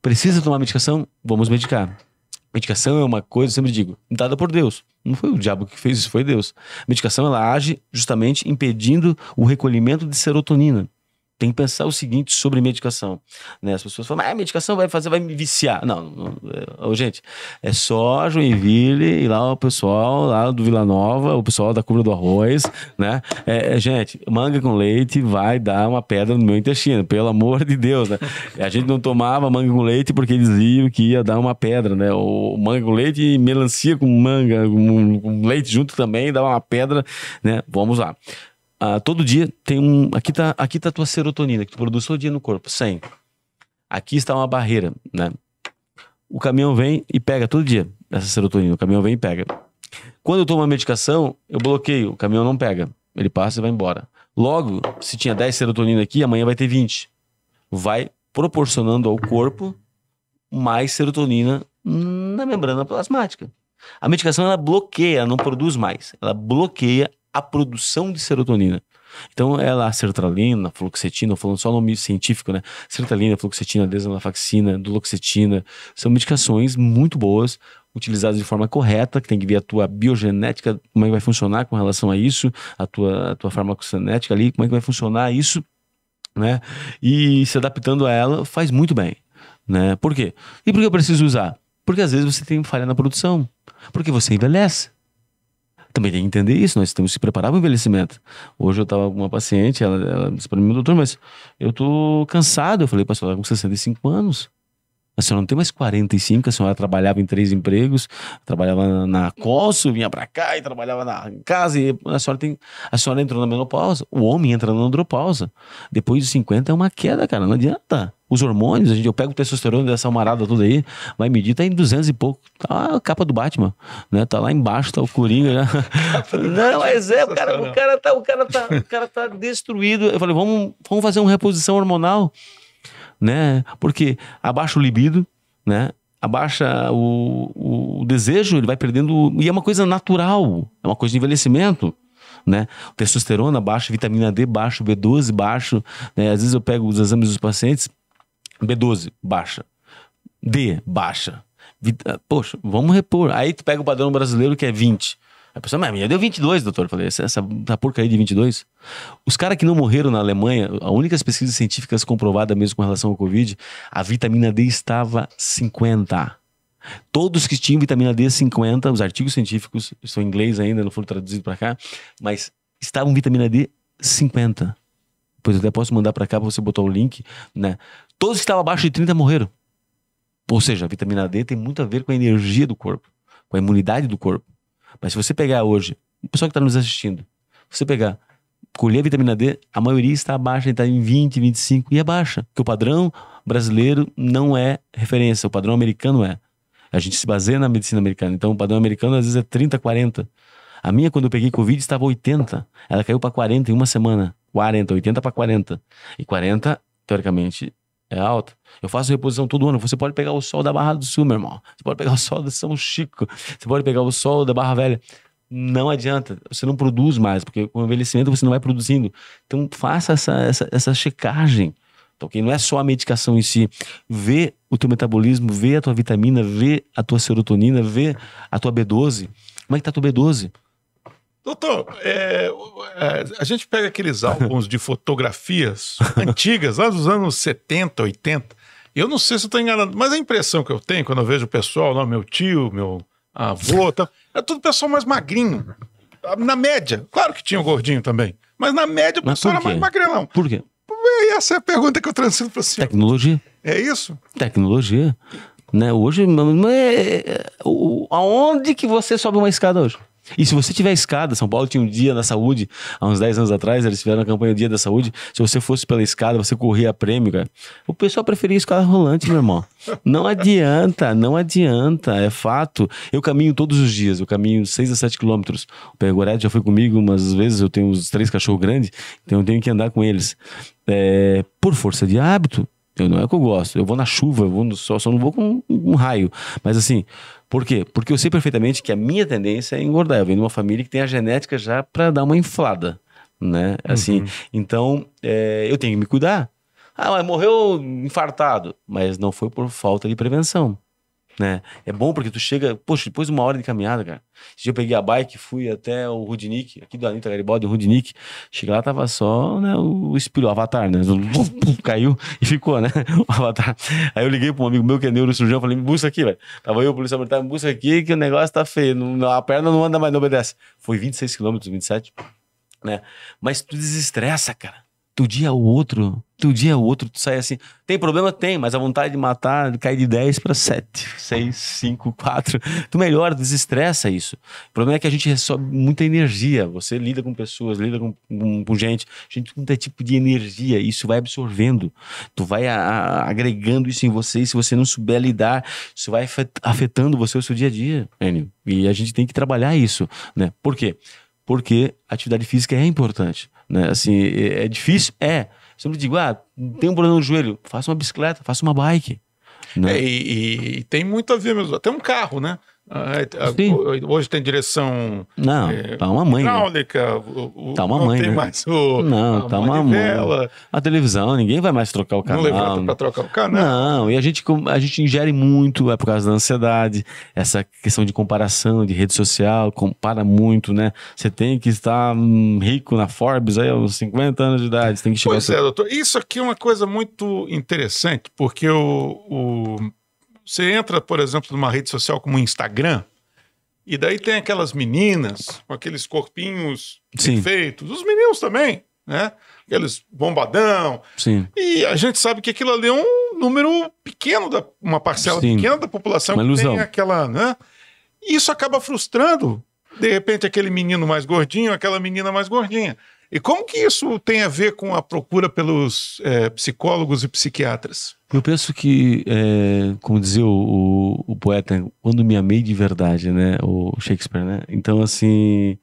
precisa tomar medicação, vamos medicar. Medicação é uma coisa, eu sempre digo, dada por Deus. Não foi o diabo que fez isso, foi Deus. A medicação ela age justamente impedindo o recolhimento de serotonina tem que pensar o seguinte sobre medicação. Né? As pessoas falam, ah, a medicação vai fazer, vai me viciar. Não, não, é, gente, é só Joinville e lá o pessoal lá do Vila Nova, o pessoal da Cubra do Arroz, né? É, é, gente, manga com leite vai dar uma pedra no meu intestino, pelo amor de Deus, né? A gente não tomava manga com leite porque diziam que ia dar uma pedra, né? O manga com leite e melancia com manga, com, com leite junto também dava uma pedra, né? Vamos lá ah, todo dia tem um. Aqui tá, aqui tá a tua serotonina que tu produz todo dia no corpo, 100. Aqui está uma barreira, né? O caminhão vem e pega todo dia essa serotonina. O caminhão vem e pega. Quando eu tomo uma medicação, eu bloqueio, o caminhão não pega. Ele passa e vai embora. Logo, se tinha 10 serotonina aqui, amanhã vai ter 20. Vai proporcionando ao corpo mais serotonina na membrana plasmática. A medicação ela bloqueia, ela não produz mais, ela bloqueia a produção de serotonina. Então, ela, é a sertralina, fluoxetina, falando só nome científico, né? Sertralina, fluoxetina, desanafaxina, duloxetina, são medicações muito boas, utilizadas de forma correta, que tem que ver a tua biogenética, como é que vai funcionar com relação a isso, a tua, a tua farmacocinética ali, como é que vai funcionar isso, né? E se adaptando a ela faz muito bem, né? Por quê? E por que eu preciso usar? Porque às vezes você tem falha na produção, porque você envelhece também tem que entender isso, nós temos que se preparar para o envelhecimento. Hoje eu estava com uma paciente, ela, ela disse para mim, doutor, mas eu estou cansado. Eu falei, a ela tá com 65 anos. A senhora não tem mais 45, a senhora trabalhava em três empregos, trabalhava na Cosso, vinha para cá e trabalhava na casa, e a senhora tem. A senhora entrou na menopausa, o homem entra na andropausa. Depois dos 50 é uma queda, cara, não adianta os hormônios, a gente, eu pego o testosterona dessa marada toda aí, vai medir, tá em 200 e pouco. Tá a capa do Batman, né? Tá lá embaixo, tá o Coringa. Né? [LAUGHS] Não, mas é, o cara, o cara tá, o cara tá, o cara tá destruído. Eu falei, vamos, vamos fazer uma reposição hormonal, né? Porque abaixa o libido, né? Abaixa o, o desejo, ele vai perdendo. E é uma coisa natural, é uma coisa de envelhecimento né? Testosterona baixa, vitamina D baixa, B12 baixo, né? Às vezes eu pego os exames dos pacientes, B12, baixa. D, baixa. Ah, poxa, vamos repor. Aí tu pega o padrão brasileiro que é 20. A pessoa, mas minha deu 22, doutor. Eu falei, essa, essa tá porcaria de 22. Os caras que não morreram na Alemanha, a únicas pesquisas científicas comprovadas mesmo com relação ao Covid, a vitamina D estava 50. Todos que tinham vitamina D 50, os artigos científicos, são em inglês ainda, não foram traduzidos para cá, mas estavam vitamina D 50. Pois eu até posso mandar para cá para você botar o link, né? Todos que estavam abaixo de 30 morreram. Ou seja, a vitamina D tem muito a ver com a energia do corpo, com a imunidade do corpo. Mas se você pegar hoje, o pessoal que está nos assistindo, você pegar, colher a vitamina D, a maioria está abaixo, está em 20, 25 e abaixa. É porque o padrão brasileiro não é referência, o padrão americano é. A gente se baseia na medicina americana. Então, o padrão americano às vezes é 30, 40. A minha, quando eu peguei Covid, estava 80. Ela caiu para 40 em uma semana. 40, 80 para 40. E 40, teoricamente, é alta. Eu faço reposição todo ano. Você pode pegar o sol da Barra do Sul, meu irmão. Você pode pegar o sol do São Chico. Você pode pegar o sol da Barra Velha. Não adianta. Você não produz mais, porque com o envelhecimento você não vai produzindo. Então faça essa, essa, essa checagem. Então, okay? Não é só a medicação em si. Vê o teu metabolismo, vê a tua vitamina, vê a tua serotonina, vê a tua B12. Como é que tá a tua B12? Doutor, é, é, a gente pega aqueles álbuns de fotografias [LAUGHS] antigas, lá dos anos 70, 80. Eu não sei se estou enganado, mas a impressão que eu tenho quando eu vejo o pessoal, meu tio, meu avô, tá, é tudo pessoal mais magrinho. Na média. Claro que tinha o gordinho também. Mas na média o pessoal era mais magrelão. Por quê? Essa é a pergunta que eu transito para você. Tecnologia. É isso? Tecnologia. Né? Hoje, é, é aonde que você sobe uma escada hoje? E se você tiver escada, São Paulo tinha um dia da saúde, há uns 10 anos atrás, eles tiveram a campanha Dia da Saúde. Se você fosse pela escada, você corria a prêmio, cara. O pessoal preferia escada rolante, meu irmão. Não adianta, não adianta, é fato. Eu caminho todos os dias, eu caminho 6 a 7 quilômetros. O Pergorete já foi comigo umas vezes, eu tenho uns três cachorros grandes, então eu tenho que andar com eles. É, por força de hábito, eu, não é que eu gosto. Eu vou na chuva, eu vou no sol, só não vou com um, um raio. Mas assim, por quê? Porque eu sei perfeitamente que a minha tendência é engordar. Eu venho de uma família que tem a genética já para dar uma inflada, né? Assim, uhum. então é, eu tenho que me cuidar. Ah, mas morreu infartado. Mas não foi por falta de prevenção né? É bom porque tu chega, poxa, depois de uma hora de caminhada, cara. Esse dia eu peguei a bike, fui até o Rudnick, aqui do Anitta Garibaldi, o Rudnick. Cheguei lá, tava só né, o espírito, o avatar, né? Caiu e ficou, né? [LAUGHS] O avatar. Aí eu liguei pra um amigo meu que é neurocirurgião, falei, me busca aqui, velho. Tava eu, o policial militar, me busca aqui que o negócio tá feio, não, a perna não anda mais, não obedece. Foi 26 quilômetros, 27, né? Mas tu desestressa, cara. Do dia ao outro, um dia ou outro tu sai assim. Tem problema? Tem, mas a vontade de matar cai de 10 para 7, 6, 5, 4. Tu melhora, desestressa isso. O problema é que a gente recebe muita energia. Você lida com pessoas, lida com, com, com gente, gente com um tipo de energia. Isso vai absorvendo. Tu vai a, a, agregando isso em você. E se você não souber lidar, isso vai afetando você o seu dia a dia, Enio. E a gente tem que trabalhar isso, né? Por quê? Porque atividade física é importante, né? Assim, é, é difícil? É Sempre digo, ah, tem um problema no joelho, faça uma bicicleta, faça uma bike. É, né? É, e, e, tem muito a ver mesmo. Até um carro, né? Ah, é, ah hoje tem direção. Não, é, tá uma mãe. Né? Hidráulica. O, o, tá uma não mãe. Tem né? mais o, não, tá uma mãe. A televisão, ninguém vai mais trocar o canal. Não levanta pra trocar o canal. Não, e a gente, a gente ingere muito, é por causa da ansiedade, essa questão de comparação, de rede social, compara muito, né? Você tem que estar hum, rico na Forbes aí aos 50 anos de idade. tem que chegar. Pois a... é, doutor. Isso aqui é uma coisa muito interessante, porque o você entra, por exemplo, numa rede social como o Instagram, e daí tem aquelas meninas com aqueles corpinhos Sim. feitos, os meninos também, né? Aqueles bombadão. Sim. E a gente sabe que aquilo ali é um número pequeno, da, uma parcela Sim. pequena da população uma que ilusão. tem aquela, né? E isso acaba frustrando, de repente, aquele menino mais gordinho, aquela menina mais gordinha. E como que isso tem a ver com a procura pelos é, psicólogos e psiquiatras? Eu penso que, é, como dizia o, o, o, poeta, quando me amei de verdade, né? O Shakespeare, né? Então, assim,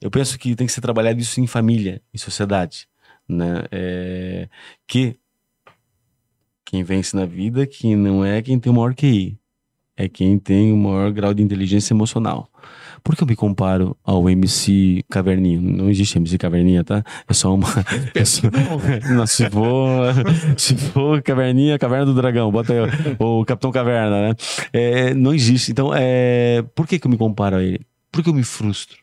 eu penso que tem que ser trabalhado isso em família, em sociedade, né? É, que quem vence na vida, que não é quem tem o maior QI, é quem tem o maior grau de inteligência emocional. Porque eu me comparo ao MC Caverninha. Não existe MC Caverninha, tá? É só uma. [LAUGHS] É só... Não, [LAUGHS] se for. [LAUGHS] se for Caverninha, Caverna do Dragão, bota aí, o Capitão Caverna, né? É, é, não existe. Então, é... por que, que eu me comparo a ele? Por que eu me frustro?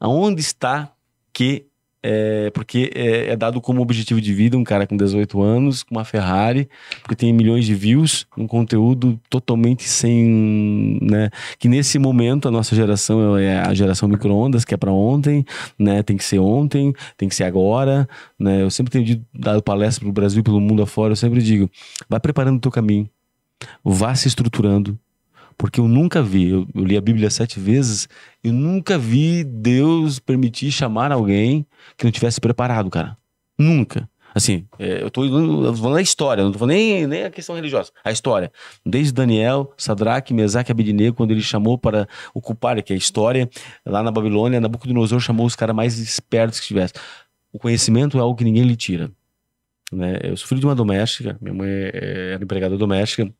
Aonde está que é, porque é, é, dado como objetivo de vida um cara com 18 anos, com uma Ferrari, porque tem milhões de views, um conteúdo totalmente sem. Né, que nesse momento a nossa geração é, é a geração micro-ondas, que é para ontem, né, tem que ser ontem, tem que ser agora. Né, eu sempre tenho dado palestra para o Brasil e pelo mundo afora, eu sempre digo: vai preparando o teu caminho, vá se estruturando, porque eu nunca vi, eu, eu li a Bíblia sete vezes, eu nunca vi Deus permitir chamar alguém que não tivesse preparado, cara. Nunca. Assim, é, eu estou eu tô falando da história, não tô falando nem, nem a questão religiosa, a história. Desde Daniel, Sadraque, Mesaque e Abednego, quando ele chamou para ocupar, que é a história, lá na Babilônia, Nabucodonosor chamou os caras mais espertos que tivessem. O conhecimento é algo que ninguém lhe tira. Né? Eu sofri de uma doméstica, minha mãe é, era empregada doméstica,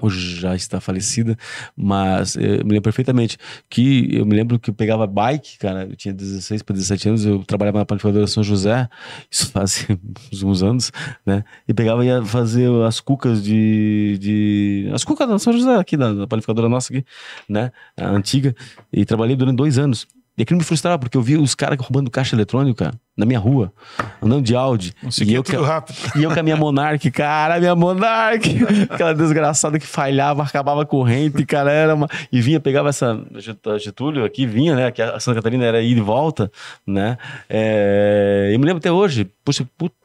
hoje já está falecida, mas eh, eu me lembro perfeitamente que eu me lembro que eu pegava bike, cara, eu tinha 16 para 17 anos, eu trabalhava na panificadora São José, isso [LAUGHS] faz uns anos, né? E pegava ia fazer as cucas de, de as cucas da São José aqui da, planificadora panificadora nossa aqui, né, a antiga, e trabalhei durante dois anos. E aquilo me frustrava, porque eu via os caras roubando caixa eletrônica cara, na minha rua, andando de Audi. E eu, tudo rápido. [LAUGHS] e eu com a minha Monark, cara, minha Monark! [LAUGHS] Aquela desgraçada que falhava, acabava corrente, cara, era uma... E vinha, pegava essa Getúlio aqui, vinha, né, que a Santa Catarina era ir e volta, né? É... Eu me lembro até hoje, poxa, puta,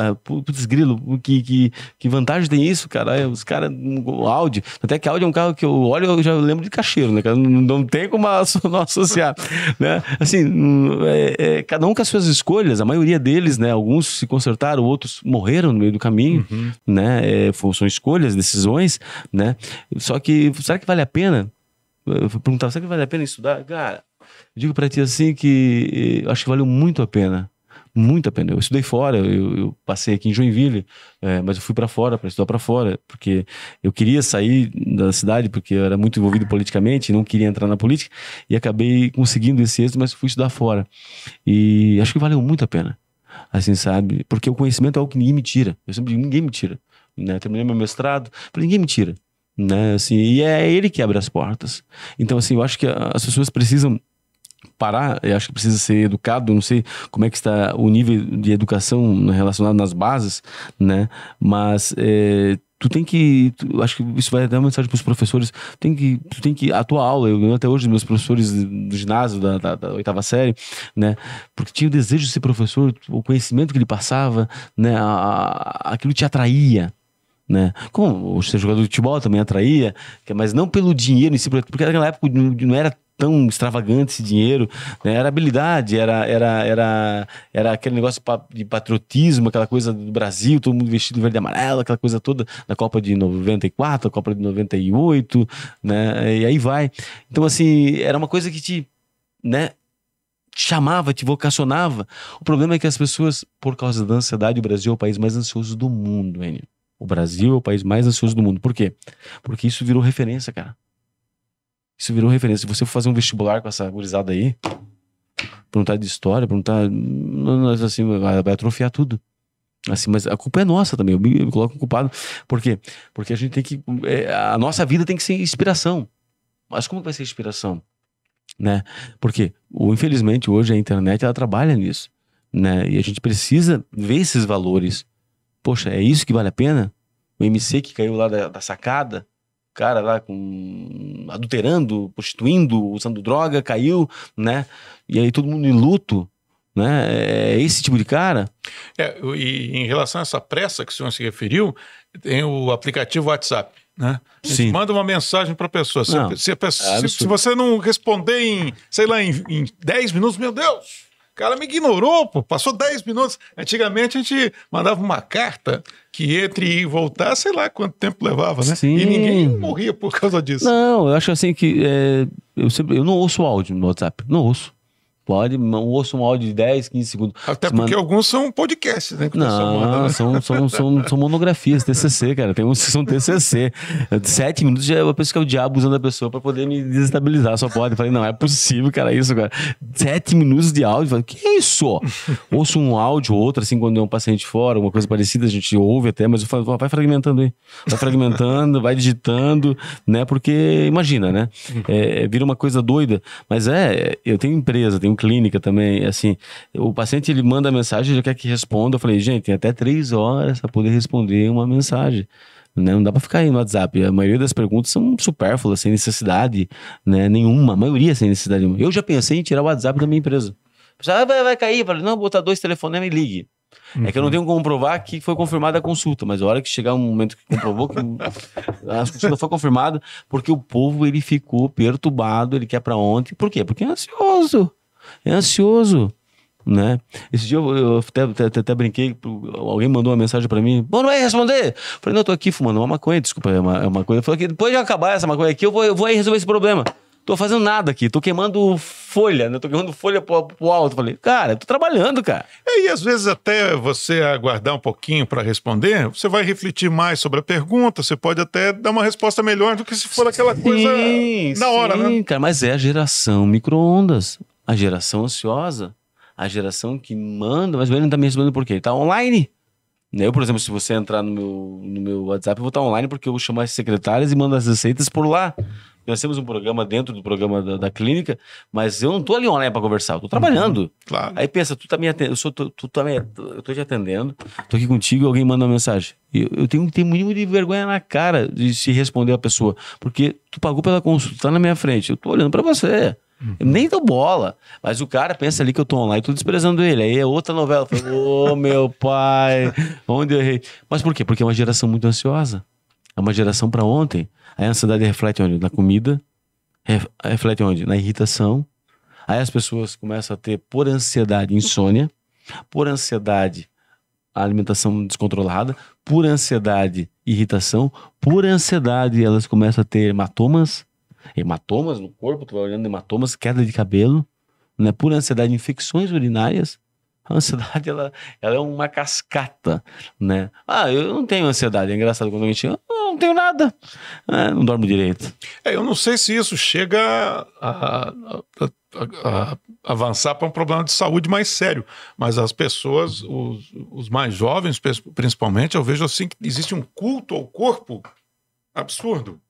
ah, putz, grilo, que, que, que vantagem tem isso, cara? Os caras, o Audi, até que Audi é um carro que eu olho eu já lembro de cacheiro, né, Não, não tem como [LAUGHS] associar, né? Assim, é, é, cada um com as suas escolhas, a maioria deles, né? Alguns se consertaram, outros morreram no meio do caminho, uhum. né? É, são escolhas, decisões, né? Só que, será que vale a pena? Eu perguntava, será que vale a pena estudar? Cara, eu digo para ti assim que eh, acho que valeu muito a pena muita pena Eu estudei fora, eu, eu passei aqui em Joinville, é, mas eu fui para fora, para estudar para fora, porque eu queria sair da cidade, porque eu era muito envolvido politicamente, não queria entrar na política, e acabei conseguindo esse êxito, mas fui estudar fora. E acho que valeu muito a pena, assim, sabe? Porque o conhecimento é algo que ninguém me tira. Eu sempre digo, ninguém me tira. Né? Terminei meu mestrado, ninguém me tira. Né? Assim, e é ele que abre as portas. Então, assim, eu acho que as pessoas precisam parar, eu acho que precisa ser educado, não sei como é que está o nível de educação relacionado nas bases, né? Mas é, tu tem que, tu, acho que isso vai dar uma mensagem para os professores, tu tem que, tu tem que, a tua aula, eu até hoje meus professores do ginásio, da, da, da oitava série, né, porque tinha o desejo de ser professor, o conhecimento que ele passava, né, a, a, aquilo te atraía, né? Como o jogador de futebol também atraía, mas não pelo dinheiro em si, porque naquela época não era tão extravagante esse dinheiro, né? era habilidade, era, era, era, era aquele negócio de patriotismo, aquela coisa do Brasil, todo mundo vestido verde e amarelo, aquela coisa toda, na Copa de 94, a Copa de 98, né? E aí vai. Então, assim, era uma coisa que te, né? Chamava, te vocacionava. O problema é que as pessoas, por causa da ansiedade, o Brasil é o país mais ansioso do mundo, Enio. Né? O Brasil é o país mais ansioso do mundo. Por quê? Porque isso virou referência, cara. Isso virou referência. Se você for fazer um vestibular com essa gurizada aí, perguntar de história, perguntar. Assim, vai atrofiar tudo. Assim, mas a culpa é nossa também. Eu me, eu me coloco culpado. Por quê? Porque a gente tem que. É, a nossa vida tem que ser inspiração. Mas como vai ser inspiração? Né? Porque, infelizmente, hoje a internet ela trabalha nisso. Né? E a gente precisa ver esses valores poxa, é isso que vale a pena? O MC que caiu lá da, da sacada, cara lá com adulterando, prostituindo, usando droga, caiu, né? E aí todo mundo em luto, né? É, é esse tipo de cara. É, e em relação a essa pressa que o senhor se referiu, tem o aplicativo WhatsApp. Né? Sim. Manda uma mensagem para a pessoa. Se, não, é se, se, se, você não responder em, sei lá, em, em 10 minutos, meu Deus, cara me ignorou, pô. Passou 10 minutos. Antigamente a gente mandava uma carta que entre e voltar, sei lá quanto tempo levava, né? Sim. E ninguém morria por causa disso. Não, eu acho assim que. É, eu, sempre, eu não ouço o áudio no WhatsApp. Não ouço. Pode, ouço um áudio de 10, 15 segundos. Até porque alguns são podcasts, né? Não, manda, né? São, são, são, são monografias, TCC, cara. Tem uns que são TCC. Sete minutos já eu é penso que é o diabo usando a pessoa para poder me desestabilizar, só pode. falei, não, é possível, cara, isso, cara. Sete minutos de áudio. falei, que é isso? ouço um áudio, outro, assim, quando é um paciente fora, uma coisa parecida, a gente ouve até, mas eu falo, vai fragmentando aí. Vai fragmentando, vai digitando, né? Porque, imagina, né? É, vira uma coisa doida. Mas é, eu tenho empresa, tenho clínica também, assim, o paciente ele manda mensagem, ele quer que responda. Eu falei, gente, tem até três horas para poder responder uma mensagem. Né? Não dá para ficar aí no WhatsApp. A maioria das perguntas são supérfluas, sem necessidade né? nenhuma. A maioria sem necessidade nenhuma. Eu já pensei em tirar o WhatsApp da minha empresa. Ah, vai, vai cair. Eu falei, não, botar dois telefonemas e ligue. Uhum. É que eu não uhum. tenho como comprovar que foi confirmada a consulta, mas a hora que chegar um momento que comprovou que [LAUGHS] a consulta foi confirmada, porque o povo ele ficou perturbado, ele quer para ontem. Por quê? Porque é ansioso é ansioso, né? Esse dia eu, eu até, até, até, brinquei, alguém mandou uma mensagem para mim, bom, não vai responder. Falei, não, eu tô aqui fumando uma maconha, desculpa, é uma, é uma coisa. Falei que depois de acabar essa maconha aqui, eu vou, eu vou aí resolver esse problema. Tô fazendo nada aqui, tô queimando folha, né? Tô queimando folha pro, pro alto. Falei, cara, tô trabalhando, cara. É, e às vezes até você aguardar um pouquinho para responder, você vai refletir mais sobre a pergunta, você pode até dar uma resposta melhor do que se for aquela sim, coisa na hora, né? sim, né? cara, mas é a geração micro-ondas. A geração ansiosa, a geração que manda, mas ele não tá me respondendo por quê? Ele tá online. Né? Eu, por exemplo, se você entrar no meu, no meu WhatsApp, eu vou estar tá online porque eu chamar as secretárias e mando as receitas por lá. Nós temos um programa dentro do programa da, da clínica, mas eu não estou ali online para conversar, eu tô trabalhando. Uhum. claro. Aí pensa, tu tá me atendendo, eu sou, tu, tu tá me, eu tô te atendendo, tô aqui contigo, alguém manda uma mensagem. Eu, eu tenho que ter mínimo de vergonha na cara de se responder a pessoa, porque tu pagou pela consulta, tá na minha frente, eu tô olhando para você. Uhum. nem dou bola. Mas o cara pensa ali que eu tô online, tô desprezando ele. Aí é outra novela. [LAUGHS] Ô oh, meu pai, onde eu errei? Mas por quê? Porque é uma geração muito ansiosa. É uma geração para ontem. Aí a ansiedade reflete onde? Na comida. Reflete onde? Na irritação. Aí as pessoas começam a ter, por ansiedade, insônia. Por ansiedade, a alimentação descontrolada. Por ansiedade, irritação. Por ansiedade, elas começam a ter hematomas hematomas no corpo, tu vai olhando hematomas, queda de cabelo, né? Por ansiedade, infecções urinárias. A ansiedade, ela, ela é uma cascata, né? Ah, eu não tenho ansiedade. É engraçado quando a gente ah, não tenho nada. Né? não dormo direito. É, eu não sei se isso chega a, a, a, a avançar para um problema de saúde mais sério, mas as pessoas, os, os mais jovens principalmente, eu vejo assim que existe um culto ao corpo absurdo.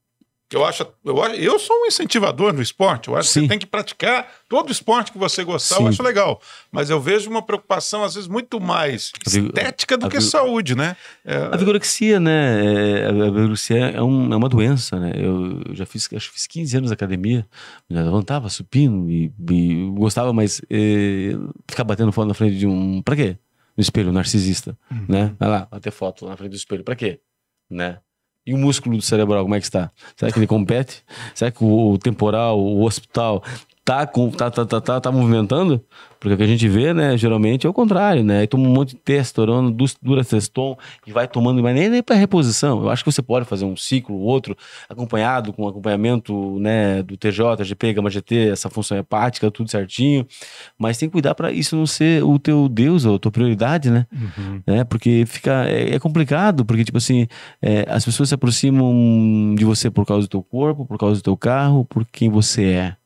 Eu acho, eu, acho, eu sou um incentivador no esporte. Eu acho Sim. que você tem que praticar todo esporte que você gostar. Sim. Eu acho legal. Mas eu vejo uma preocupação, às vezes, muito mais estética do a, que saúde, né? É... A vigorexia, né? É, a vigorexia é, um, é, uma doença, né? Eu, já fiz, acho que fiz 15 anos na academia. Eu levantava, supino e, e gostava, mas e, é, ficar batendo foto na frente de um. Pra quê? No espelho, narcisista, uhum. né? Vai lá, bater foto na frente do espelho. Pra quê? Né? E o músculo cerebral, como é que está? Será que ele compete? Será que o, o temporal, o hospital, tá, com, tá, tá, tá, tá, tá movimentando, porque o que a gente vê, né, geralmente é o contrário, né? Aí toma um monte de testosterona, dura testom e vai tomando, mas nem, nem para reposição. Eu acho que você pode fazer um ciclo ou outro, acompanhado com acompanhamento, né, do TJ, GP, gama GT, essa função hepática, tudo certinho, mas tem que cuidar para isso não ser o teu deus ou a tua prioridade, né? Uhum. É, porque fica é, é, complicado, porque tipo assim, é, as pessoas se aproximam de você por causa do teu corpo, por causa do teu carro, por quem você é.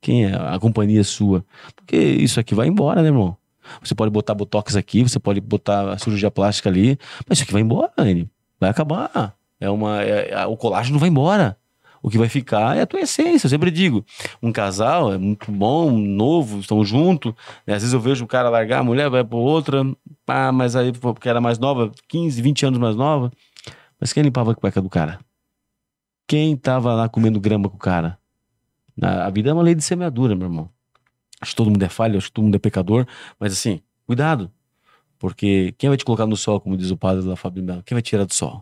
Quem é a companhia sua? Porque isso aqui vai embora, né, irmão? Você pode botar botox aqui, você pode botar cirurgia plástica ali, mas isso aqui vai embora, Anne. Vai acabar. É uma, é, o colágeno vai embora. O que vai ficar é a tua essência. Eu sempre digo: um casal é muito bom, novo, estão juntos. Né? Às vezes eu vejo o cara largar a mulher, vai para outra, pá, mas aí, porque era mais nova, 15, 20 anos mais nova. Mas quem limpava a cueca do cara? Quem tava lá comendo grama com o cara? A vida é uma lei de semeadura, meu irmão. Acho que todo mundo é falho, acho que todo mundo é pecador, mas assim, cuidado. Porque quem vai te colocar no sol, como diz o padre da Fábio Melo? Quem vai te tirar do sol?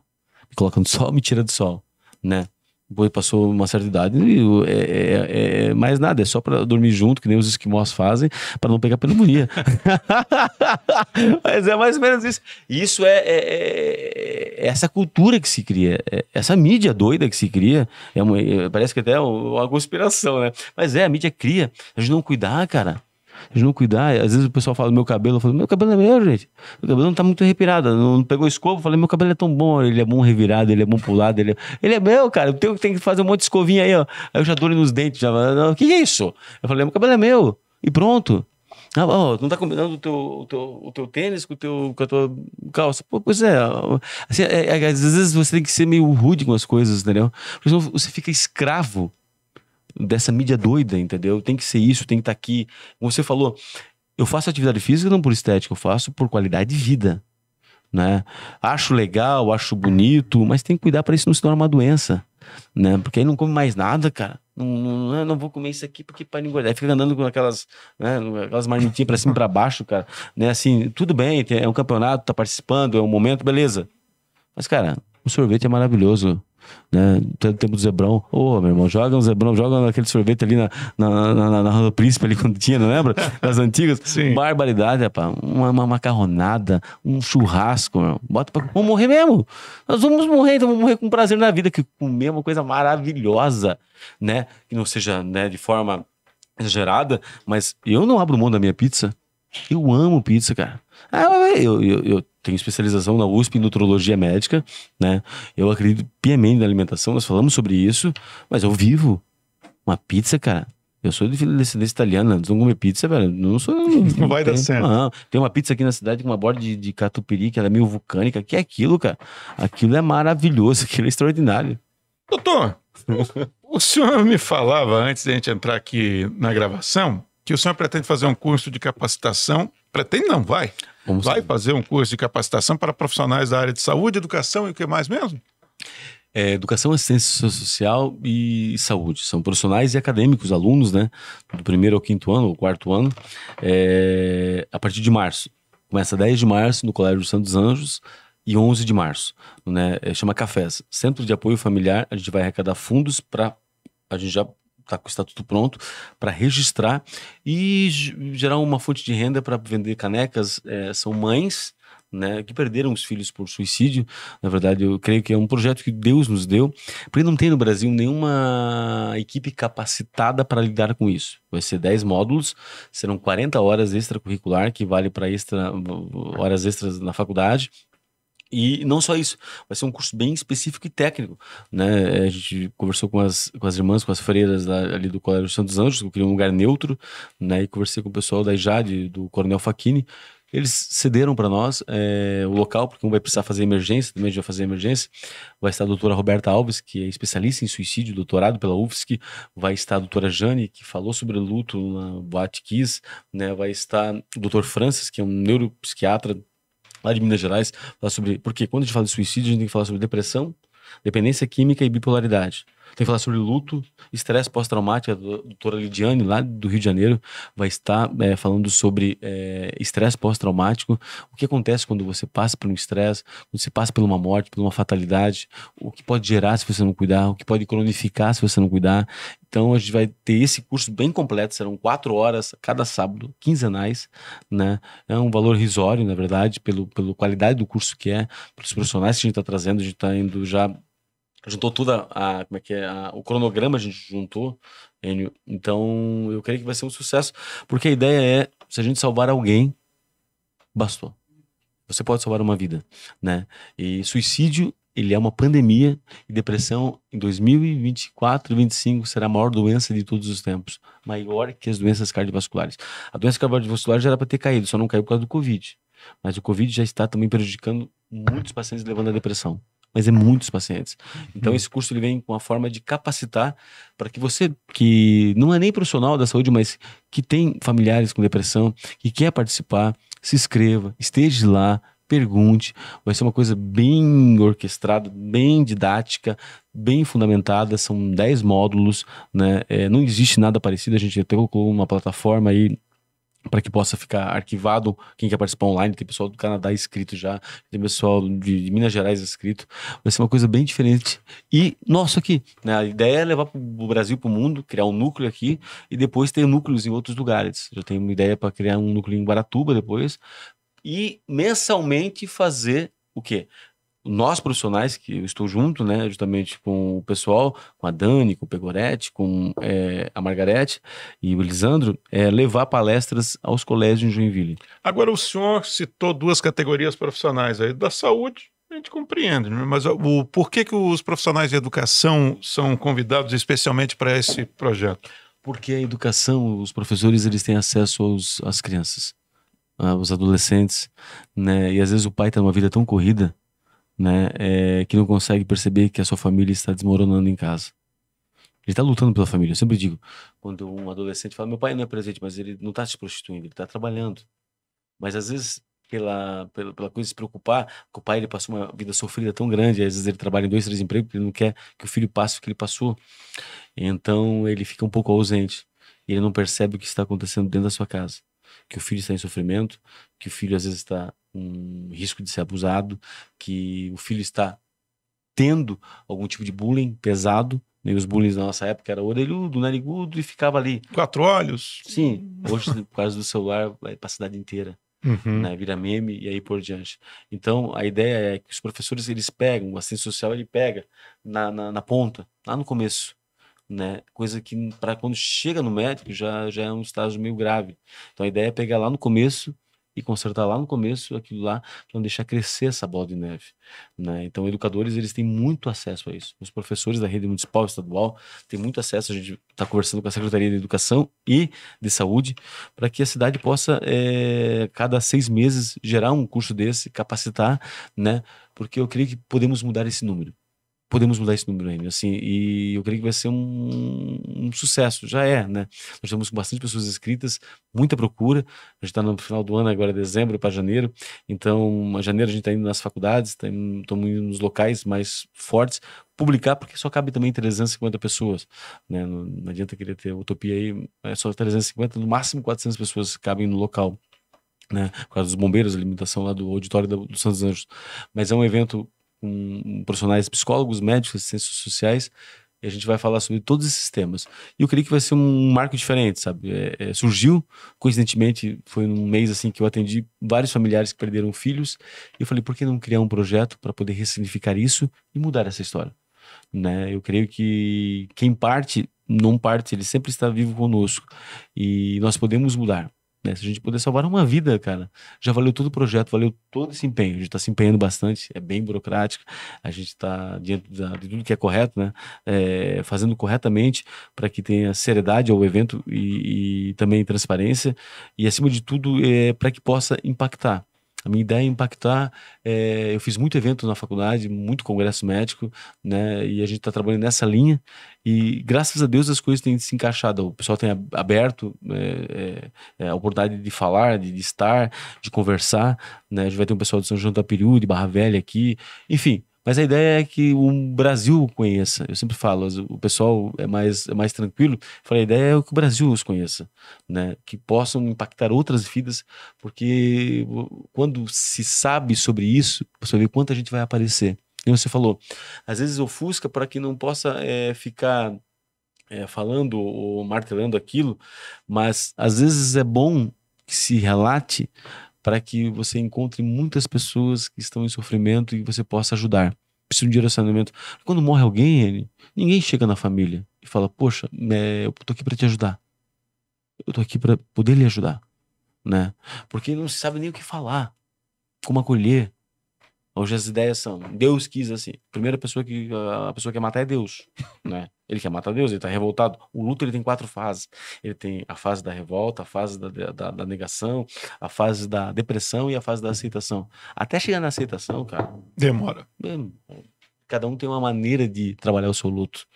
Me coloca no sol, [LAUGHS] me tira do sol, né? boi passou uma certa idade e é, é, é, é mais nada, é só para dormir junto, que nem os esquimós fazem, para não pegar pneumonia. [LAUGHS] Mas é mais ou menos isso. Isso é, é, é, é essa cultura que se cria, essa mídia doida que se cria. Uma, parece que até uma conspiração, né? Mas é, a mídia cria. A gente não cuidar, cara se não cuidar, às vezes o pessoal fala meu cabelo, eu falo, meu cabelo é meu, gente. Meu cabelo não tá muito repirado, não, não pegou escova, eu falei, meu cabelo é tão bom, ele é bom revirado, ele é bom pulado, ele é, ele é meu, cara. Eu tenho, tem que fazer um monte de escovinha aí, ó. Aí eu já dou ele nos dentes, já, o que é isso? Eu falei, meu cabelo é meu. E pronto. Ah, oh, não tá combinando o teu, o teu, o teu tênis com, o teu, com a tua calça? Pô, pois é, assim, é, é, Às vezes você tem que ser meio rude com as coisas, entendeu? você fica escravo dessa mídia doida, entendeu? Tem que ser isso, tem que estar tá aqui. Você falou, eu faço atividade física não por estética, eu faço por qualidade de vida, né? Acho legal, acho bonito, mas tem que cuidar para isso não se tornar uma doença, né? Porque aí não come mais nada, cara. Não, não, não ah, vou comer isso aqui porque para engordar. Aí fica andando com aquelas, né, aquelas marmitinhas para cima e para baixo, cara. Né? Assim, tudo bem, é um campeonato, tá participando, é um momento, beleza. Mas, cara, o sorvete é maravilhoso. Né? Todo tempo do Zebrão, ô oh, meu irmão, joga um Zebrão, joga naquele sorvete ali na, na, na, na, Rua do Príncipe, ali quando tinha, não lembra? Das antigas. Sim. Barbaridade, rapaz. Uma, uma macarronada, um churrasco, meu. Bota pra. Vamos morrer mesmo. Nós vamos morrer, então vamos morrer com prazer na vida, que comer é uma coisa maravilhosa, né? Que não seja né, de forma exagerada, mas eu não abro mão da minha pizza. Eu amo pizza, cara. Ah, eu, eu, eu tenho especialização na USP em nutrologia médica, né? Eu acredito piamente na alimentação, nós falamos sobre isso, mas eu vivo uma pizza, cara. Eu sou de descendência italiana, não comer pizza, velho. Não sou. [LAUGHS] Não, não vai tem, dar certo. Não. Tem uma pizza aqui na cidade com uma borda de, de catupiry, que ela é meio vulcânica. Que é aquilo, cara? Aquilo é maravilhoso, [LAUGHS] aquilo é extraordinário. Doutor, o senhor me falava antes de a gente entrar aqui na gravação que o senhor pretende fazer um curso de capacitação. Pretende, não vai? Vamos vai saber. fazer um curso de capacitação para profissionais da área de saúde, educação e o que mais mesmo? É, educação, assistência é social e saúde. São profissionais e acadêmicos, alunos, né? Do primeiro ao quinto ano, ou quarto ano, é, a partir de março. Começa 10 de março no Colégio Santos Anjos e 11 de março, né? É, chama Cafés, Centro de Apoio Familiar. A gente vai arrecadar fundos para a gente já está com o estatuto pronto para registrar e gerar uma fonte de renda para vender canecas. É, são mães né, que perderam os filhos por suicídio. Na verdade, eu creio que é um projeto que Deus nos deu, porque não tem no Brasil nenhuma equipe capacitada para lidar com isso. Vai ser 10 módulos, serão 40 horas extracurricular, que vale para extra, hum, hum, horas extras na faculdade, e não só isso, vai ser um curso bem específico e técnico, né? A gente conversou com as, com as irmãs, com as freiras ali do Colégio Santos Anjos, que eu queria um lugar neutro, né? E conversei com o pessoal da IJAD, do Coronel Faquini Eles cederam para nós é, o local, porque um vai precisar fazer emergência, também a gente vai fazer emergência. Vai estar a doutora Roberta Alves, que é especialista em suicídio, doutorado pela UFSC. Vai estar a doutora Jane, que falou sobre luto na Boate Kiss. Né? Vai estar o doutor Francis, que é um neuropsiquiatra lá de Minas Gerais, falar sobre. Porque quando a gente fala de suicídio, a gente tem que falar sobre depressão, dependência química e bipolaridade. Tem que falar sobre luto, estresse pós-traumático. A doutora Lidiane, lá do Rio de Janeiro, vai estar é, falando sobre é, estresse é, pós-traumático, o que acontece quando você passa por um estresse, quando você passa por uma morte, por uma fatalidade, o que pode gerar se você não cuidar, o que pode cronificar se você não cuidar. Então a gente vai ter esse curso bem completo, serão quatro horas cada sábado, quinzenais, né? É um valor risório, na verdade, pelo, pelo qualidade do curso que é, pelos profissionais que a gente está trazendo, a gente está indo já juntou tudo a, a, como é que é, a, o cronograma a gente juntou, Enio. Então, eu creio que vai ser um sucesso, porque a ideia é, se a gente salvar alguém, bastou. Você pode salvar uma vida, né? E suicídio, ele é uma pandemia e depressão em 2024 2025 será a maior doença de todos os tempos, maior que as doenças cardiovasculares. A doença cardiovascular já era para ter caído, só não caiu por causa do COVID. Mas o COVID já está também prejudicando muitos pacientes levando a depressão mas é muitos pacientes. Então, uhum. esse curso ele vem com a forma de capacitar para que você, que não é nem profissional da saúde, mas que tem familiares com depressão, que quer participar, se inscreva, esteja lá, pergunte. Vai ser uma coisa bem orquestrada, bem didática, bem fundamentada. São 10 módulos, né? É, não existe nada parecido. A gente até colocou uma plataforma aí para que possa ficar arquivado quem quer participar online. Tem pessoal do Canadá inscrito já, tem pessoal de Minas Gerais inscrito. Vai ser uma coisa bem diferente. E nosso aqui, né? A ideia é levar para o Brasil, para o mundo, criar um núcleo aqui e depois ter núcleos em outros lugares. Já tenho uma ideia para criar um núcleo em Guaratuba depois. E mensalmente fazer o quê? nós profissionais, que eu estou junto, né, justamente com o pessoal, com a Dani, com o Pegorete, com é, a Margarete e o Lisandro, é, levar palestras aos colégios em Joinville. Agora, o senhor citou duas categorias profissionais aí, da saúde, a gente compreende, né? mas o, por que, que os profissionais de educação são convidados especialmente para esse projeto? Porque a educação, os professores, eles têm acesso aos, às crianças, aos ah, adolescentes, né, e às vezes o pai está numa vida tão corrida né, é, que não consegue perceber que a sua família está desmoronando em casa. Ele está lutando pela família. Eu sempre digo, quando um adolescente fala, meu pai não é presente, mas ele não está se prostituindo, ele está trabalhando. Mas às vezes, pela, pela, pela coisa de se preocupar, que o pai ele passou uma vida sofrida tão grande, às vezes ele trabalha em dois, três empregos, porque ele não quer que o filho passe o que ele passou. Então ele fica um pouco ausente. Ele não percebe o que está acontecendo dentro da sua casa. Que o filho está em sofrimento, que o filho às vezes está um risco de ser abusado, que o filho está tendo algum tipo de bullying pesado. Né? os bullies na nossa época era orelhudo, narigudo e ficava ali. Quatro olhos? Sim. Hum. Hoje, por causa do celular, vai para a cidade inteira. Uhum. Né? Vira meme e aí por diante. Então, a ideia é que os professores, eles pegam, o assistente social, ele pega na, na, na ponta, lá no começo. Né? Coisa que, para quando chega no médico, já, já é um estágio meio grave. Então, a ideia é pegar lá no começo e consertar lá no começo aquilo lá para não deixar crescer essa bola de neve. Né? Então, educadores eles têm muito acesso a isso. Os professores da rede municipal e estadual têm muito acesso. A gente está conversando com a Secretaria de Educação e de Saúde para que a cidade possa, é, cada seis meses, gerar um curso desse, capacitar, né? porque eu creio que podemos mudar esse número podemos mudar isso no Grêmio, assim, e eu creio que vai ser um, um, sucesso, já é, né? Nós temos bastante pessoas inscritas, muita procura, a gente está no final do ano agora, dezembro para janeiro, então, a janeiro a gente está indo nas faculdades, estamos tá indo nos locais mais fortes, publicar, porque só cabe também 350 pessoas, né? Não, não adianta querer ter utopia aí, é só 350, no máximo 400 pessoas cabem no local. Né, por causa dos bombeiros, a limitação lá do auditório do, do Santos Anjos. Mas é um evento com profissionais psicólogos, médicos, ciências sociais, e a gente vai falar sobre todos esses temas. E eu creio que vai ser um marco diferente, sabe? É, é, surgiu, coincidentemente, foi num mês assim que eu atendi vários familiares que perderam filhos, e eu falei, por que não criar um projeto para poder ressignificar isso e mudar essa história? Né? Eu creio que quem parte, não parte, ele sempre está vivo conosco, e nós podemos mudar. Né? Se a gente puder salvar uma vida, cara, já valeu todo o projeto, valeu todo esse empenho. A gente está se empenhando bastante, é bem burocrático, a gente está diante da, de tudo que é correto, né? É, fazendo corretamente para que tenha seriedade ao evento e, e também transparência, e acima de tudo, é, para que possa impactar. A minha ideia é impactar. É, eu fiz muito evento na faculdade, muito congresso médico, né? E a gente está trabalhando nessa linha. E graças a Deus as coisas têm se encaixado. O pessoal tem aberto é, é, a oportunidade de falar, de, de, estar, de conversar. Né? A gente vai ter um pessoal de São João da Peru, de Barra Velha aqui. Enfim, mas a ideia é que o Brasil conheça. Eu sempre falo, o pessoal é mais, é mais tranquilo. Eu falei, a ideia é que o Brasil os conheça, né? Que possam impactar outras vidas, porque quando se sabe sobre isso, você vê quanta gente vai aparecer. E você falou, às vezes ofusca para que não possa é, ficar é, falando ou martelando aquilo, mas às vezes é bom que se relate para que você encontre muitas pessoas que estão em sofrimento e você possa ajudar. Precisa de um direcionamento. Quando morre alguém, ninguém chega na família e fala: Poxa, é, eu estou aqui para te ajudar. Eu estou aqui para poder lhe ajudar. Né? Porque não se sabe nem o que falar, como acolher, Hoje as ideias são, Deus quis assim. Primeira pessoa que a pessoa quer matar é Deus, [LAUGHS] né? Ele quer matar Deus, ele tá revoltado. O luto ele tem quatro fases. Ele tem a fase da revolta, a fase da, da, da negação, a fase da depressão e a fase da aceitação. Até chegar na aceitação, cara. Demora. Hum, cada um tem uma maneira de trabalhar o seu luto.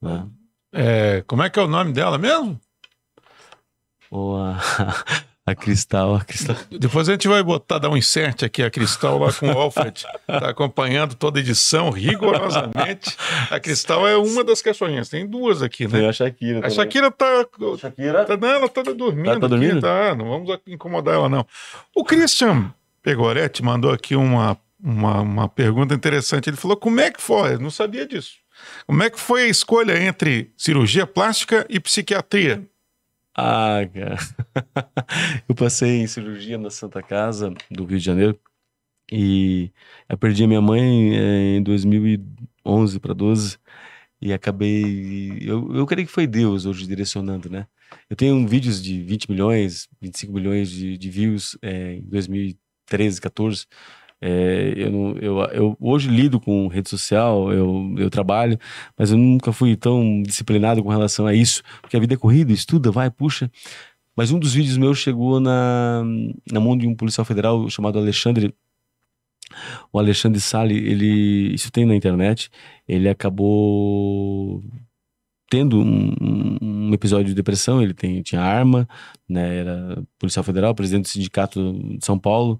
Né? É, como é que é o nome dela mesmo? Boa. [LAUGHS] A Cristal, a Cristal. Depois a gente vai botar, dar um insert aqui, a Cristal lá com o Alfred. Tá acompanhando toda a edição rigorosamente. A Cristal é uma das cachorrinhas. Tem duas aqui, né? Tem a Shakira. A Shakira tá. Shakira? Tá, não, ela tá dormindo. Ela tá, tá dormindo? Aqui, tá, não vamos incomodar ela, não. O Christian Pegoretti mandou aqui uma, uma, uma pergunta interessante. Ele falou: como é que foi? Eu não sabia disso. Como é que foi a escolha entre cirurgia plástica e psiquiatria? Ah, cara. [LAUGHS] eu passei em cirurgia na Santa Casa do Rio de Janeiro e eu perdi a minha mãe eh, em 2011 para 12 e acabei. Eu, eu creio que foi Deus hoje direcionando, né? Eu tenho vídeos de 20 milhões, 25 milhões de, de views é, em 2013, 14 é, eu, não, eu, eu, hoje lido com rede social, eu, eu trabalho, mas eu nunca fui tão disciplinado com relação a isso, porque a vida é corrida, estuda, vai, puxa. Mas um dos vídeos meus chegou na, na mão de um policial federal chamado Alexandre. O Alexandre Sali, ele. Isso tem na internet. Ele acabou tendo um, um, episódio de depressão, ele tem, tinha arma, né, era policial federal, presidente do sindicato de São Paulo,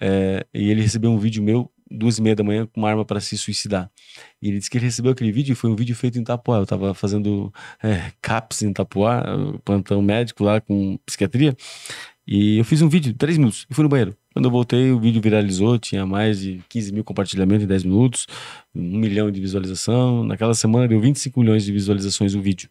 é, e ele recebeu um vídeo meu, duas e meia da manhã, com uma arma para se suicidar. E ele disse que ele recebeu aquele vídeo e foi um vídeo feito em Itapuá. Eu estava fazendo é, CAPS em Itapuá, plantão médico lá com psiquiatria. E eu fiz um vídeo, três minutos, e fui no banheiro. Quando eu voltei, o vídeo viralizou, tinha mais de 15 mil compartilhamentos em 10 minutos, um milhão de visualização. Naquela semana deu 25 milhões de visualizações o vídeo.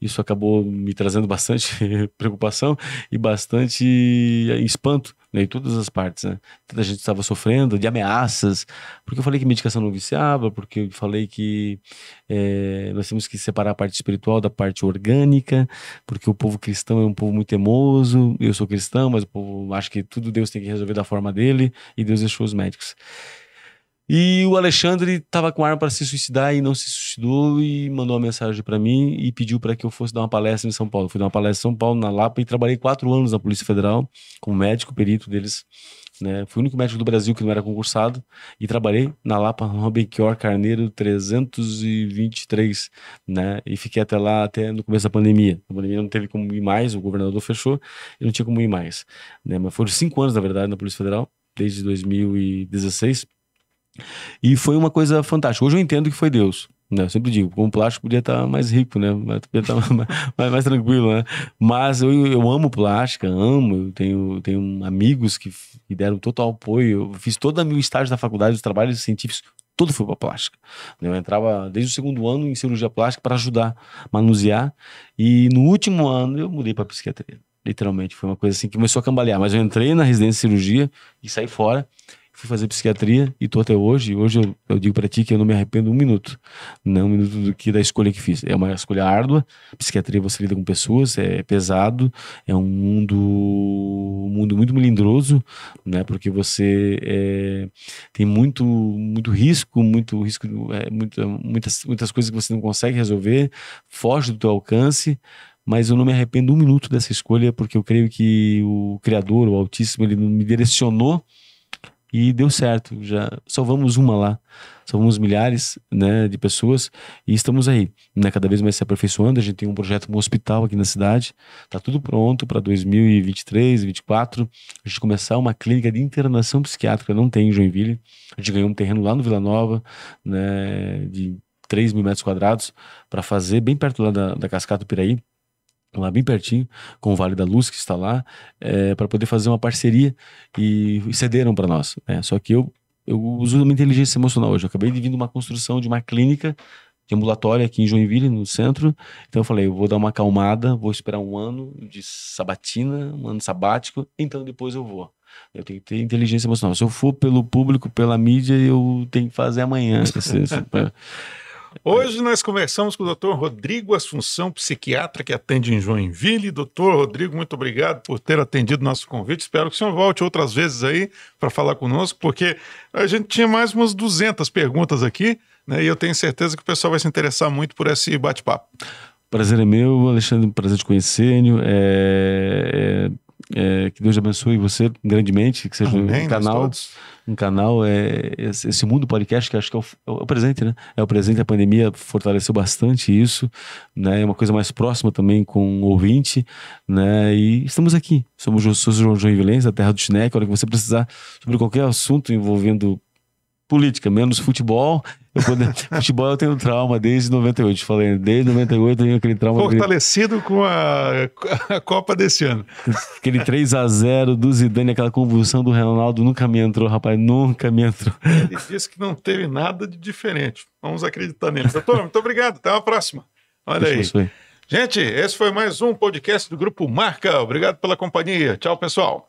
Isso acabou me trazendo bastante [LAUGHS] preocupação e bastante eh, espanto né, em todas as partes. Né? Tanta gente estava sofrendo de ameaças, porque eu falei que medicação não viciava, porque eu falei que é, nós temos que separar a parte espiritual da parte orgânica, porque o povo cristão é um povo muito temoso. Eu sou cristão, mas o povo acha que tudo Deus tem que resolver da forma dele e Deus deixou os médicos. E o Alexandre estava com arma para se suicidar e não se suicidou e mandou uma mensagem para mim e pediu para que eu fosse dar uma palestra em São Paulo. fui dar uma palestra em São Paulo, na Lapa, e trabalhei quatro anos na Polícia Federal como médico, perito deles. Né? Fui o único médico do Brasil que não era concursado e trabalhei na Lapa, no Robenquior Carneiro 323, né? E fiquei até lá, até no começo da pandemia. A pandemia não teve como ir mais, o governador fechou e não tinha como ir mais, né? Mas foram cinco anos, na verdade, na Polícia Federal, desde 2016 e foi uma coisa fantástica. Hoje eu entendo que foi Deus. Né? Eu sempre digo, como plástico podia estar tá mais rico, né? Podia estar tá [LAUGHS] mais, mais, mais, tranquilo, né? Mas eu, eu amo plástica, amo. Eu tenho, tenho amigos que me deram total apoio. Eu fiz todo o meu estágio da faculdade, os trabalhos científicos, tudo foi para plástica. Né? Eu entrava desde o segundo ano em cirurgia plástica para ajudar, manusear. E no último ano eu mudei para psiquiatria literalmente. Foi uma coisa assim que começou a cambalear. Mas eu entrei na residência de cirurgia e saí fora fui fazer psiquiatria e tô até hoje. Hoje eu, eu digo para ti que eu não me arrependo um minuto, não um minuto do que da escolha que fiz. É uma escolha árdua. Psiquiatria você lida com pessoas, é pesado, é um mundo, um mundo muito melindroso, né? Porque você é, tem muito, muito risco, muito risco, é, muitas, muitas coisas que você não consegue resolver, foge do teu alcance mas eu não me arrependo um minuto dessa escolha, porque eu creio que o Criador, o Altíssimo, ele me direcionou e deu certo. Já salvamos uma lá, salvamos milhares né, de pessoas e estamos aí, né, cada vez mais se aperfeiçoando. A gente tem um projeto, um hospital aqui na cidade, tá tudo pronto para 2023, 2024. A gente começar uma clínica de internação psiquiátrica, não tem em Joinville. A gente ganhou um terreno lá no Vila Nova, né, de 3 mil metros quadrados, para fazer bem perto lá da, da Cascata do Piraí lá bem pertinho, com o Vale da Luz que está lá, é, para poder fazer uma parceria e, cederam para nós. Né? Só que eu, eu uso minha inteligência emocional hoje. Eu acabei de vir de uma construção de uma clínica de ambulatório aqui em Joinville, no centro. Então eu falei, eu vou dar uma acalmada, vou esperar um ano de sabatina, um ano sabático, então depois eu vou. Eu tenho que ter inteligência emocional. Se eu for pelo público, pela mídia, eu tenho que fazer amanhã. [LAUGHS] Hoje nós conversamos com o Dr. Rodrigo Assunção, psiquiatra que atende em Joinville. Doutor Rodrigo, muito obrigado por ter atendido nosso convite. Espero que o senhor volte outras vezes aí para falar conosco, porque a gente tinha mais umas 200 perguntas aqui, né? E eu tenho certeza que o pessoal vai se interessar muito por esse bate-papo. Prazer é meu, Alexandre, prazer te conhecer, Enio. É... É... é que Deus abençoe você grandemente, que seja Amém, um canal. Todos um canal, é, esse mundo podcast, que acho que é, é o, é o, presente, né? É o presente, a pandemia fortaleceu bastante isso, né? É uma coisa mais próxima também com o ouvinte, né? E estamos aqui. Somos o João João Vilens, da Terra do Chineque. A hora que você precisar sobre qualquer assunto envolvendo política, menos futebol [LAUGHS] futebol eu tenho trauma desde 98. Falei, desde 98 eu tenho aquele trauma. Fortalecido aquele... com a, [LAUGHS] a, Copa desse ano. Aquele 3 a 0 do Zidane, aquela convulsão do Ronaldo nunca me entrou, rapaz, nunca me entrou. Ele disse que não teve nada de diferente. Vamos acreditar nele. Doutor, muito obrigado. Até uma próxima. Olha Deixa aí. Gente, esse foi mais um podcast do Grupo Marca. Obrigado pela companhia. Tchau, pessoal.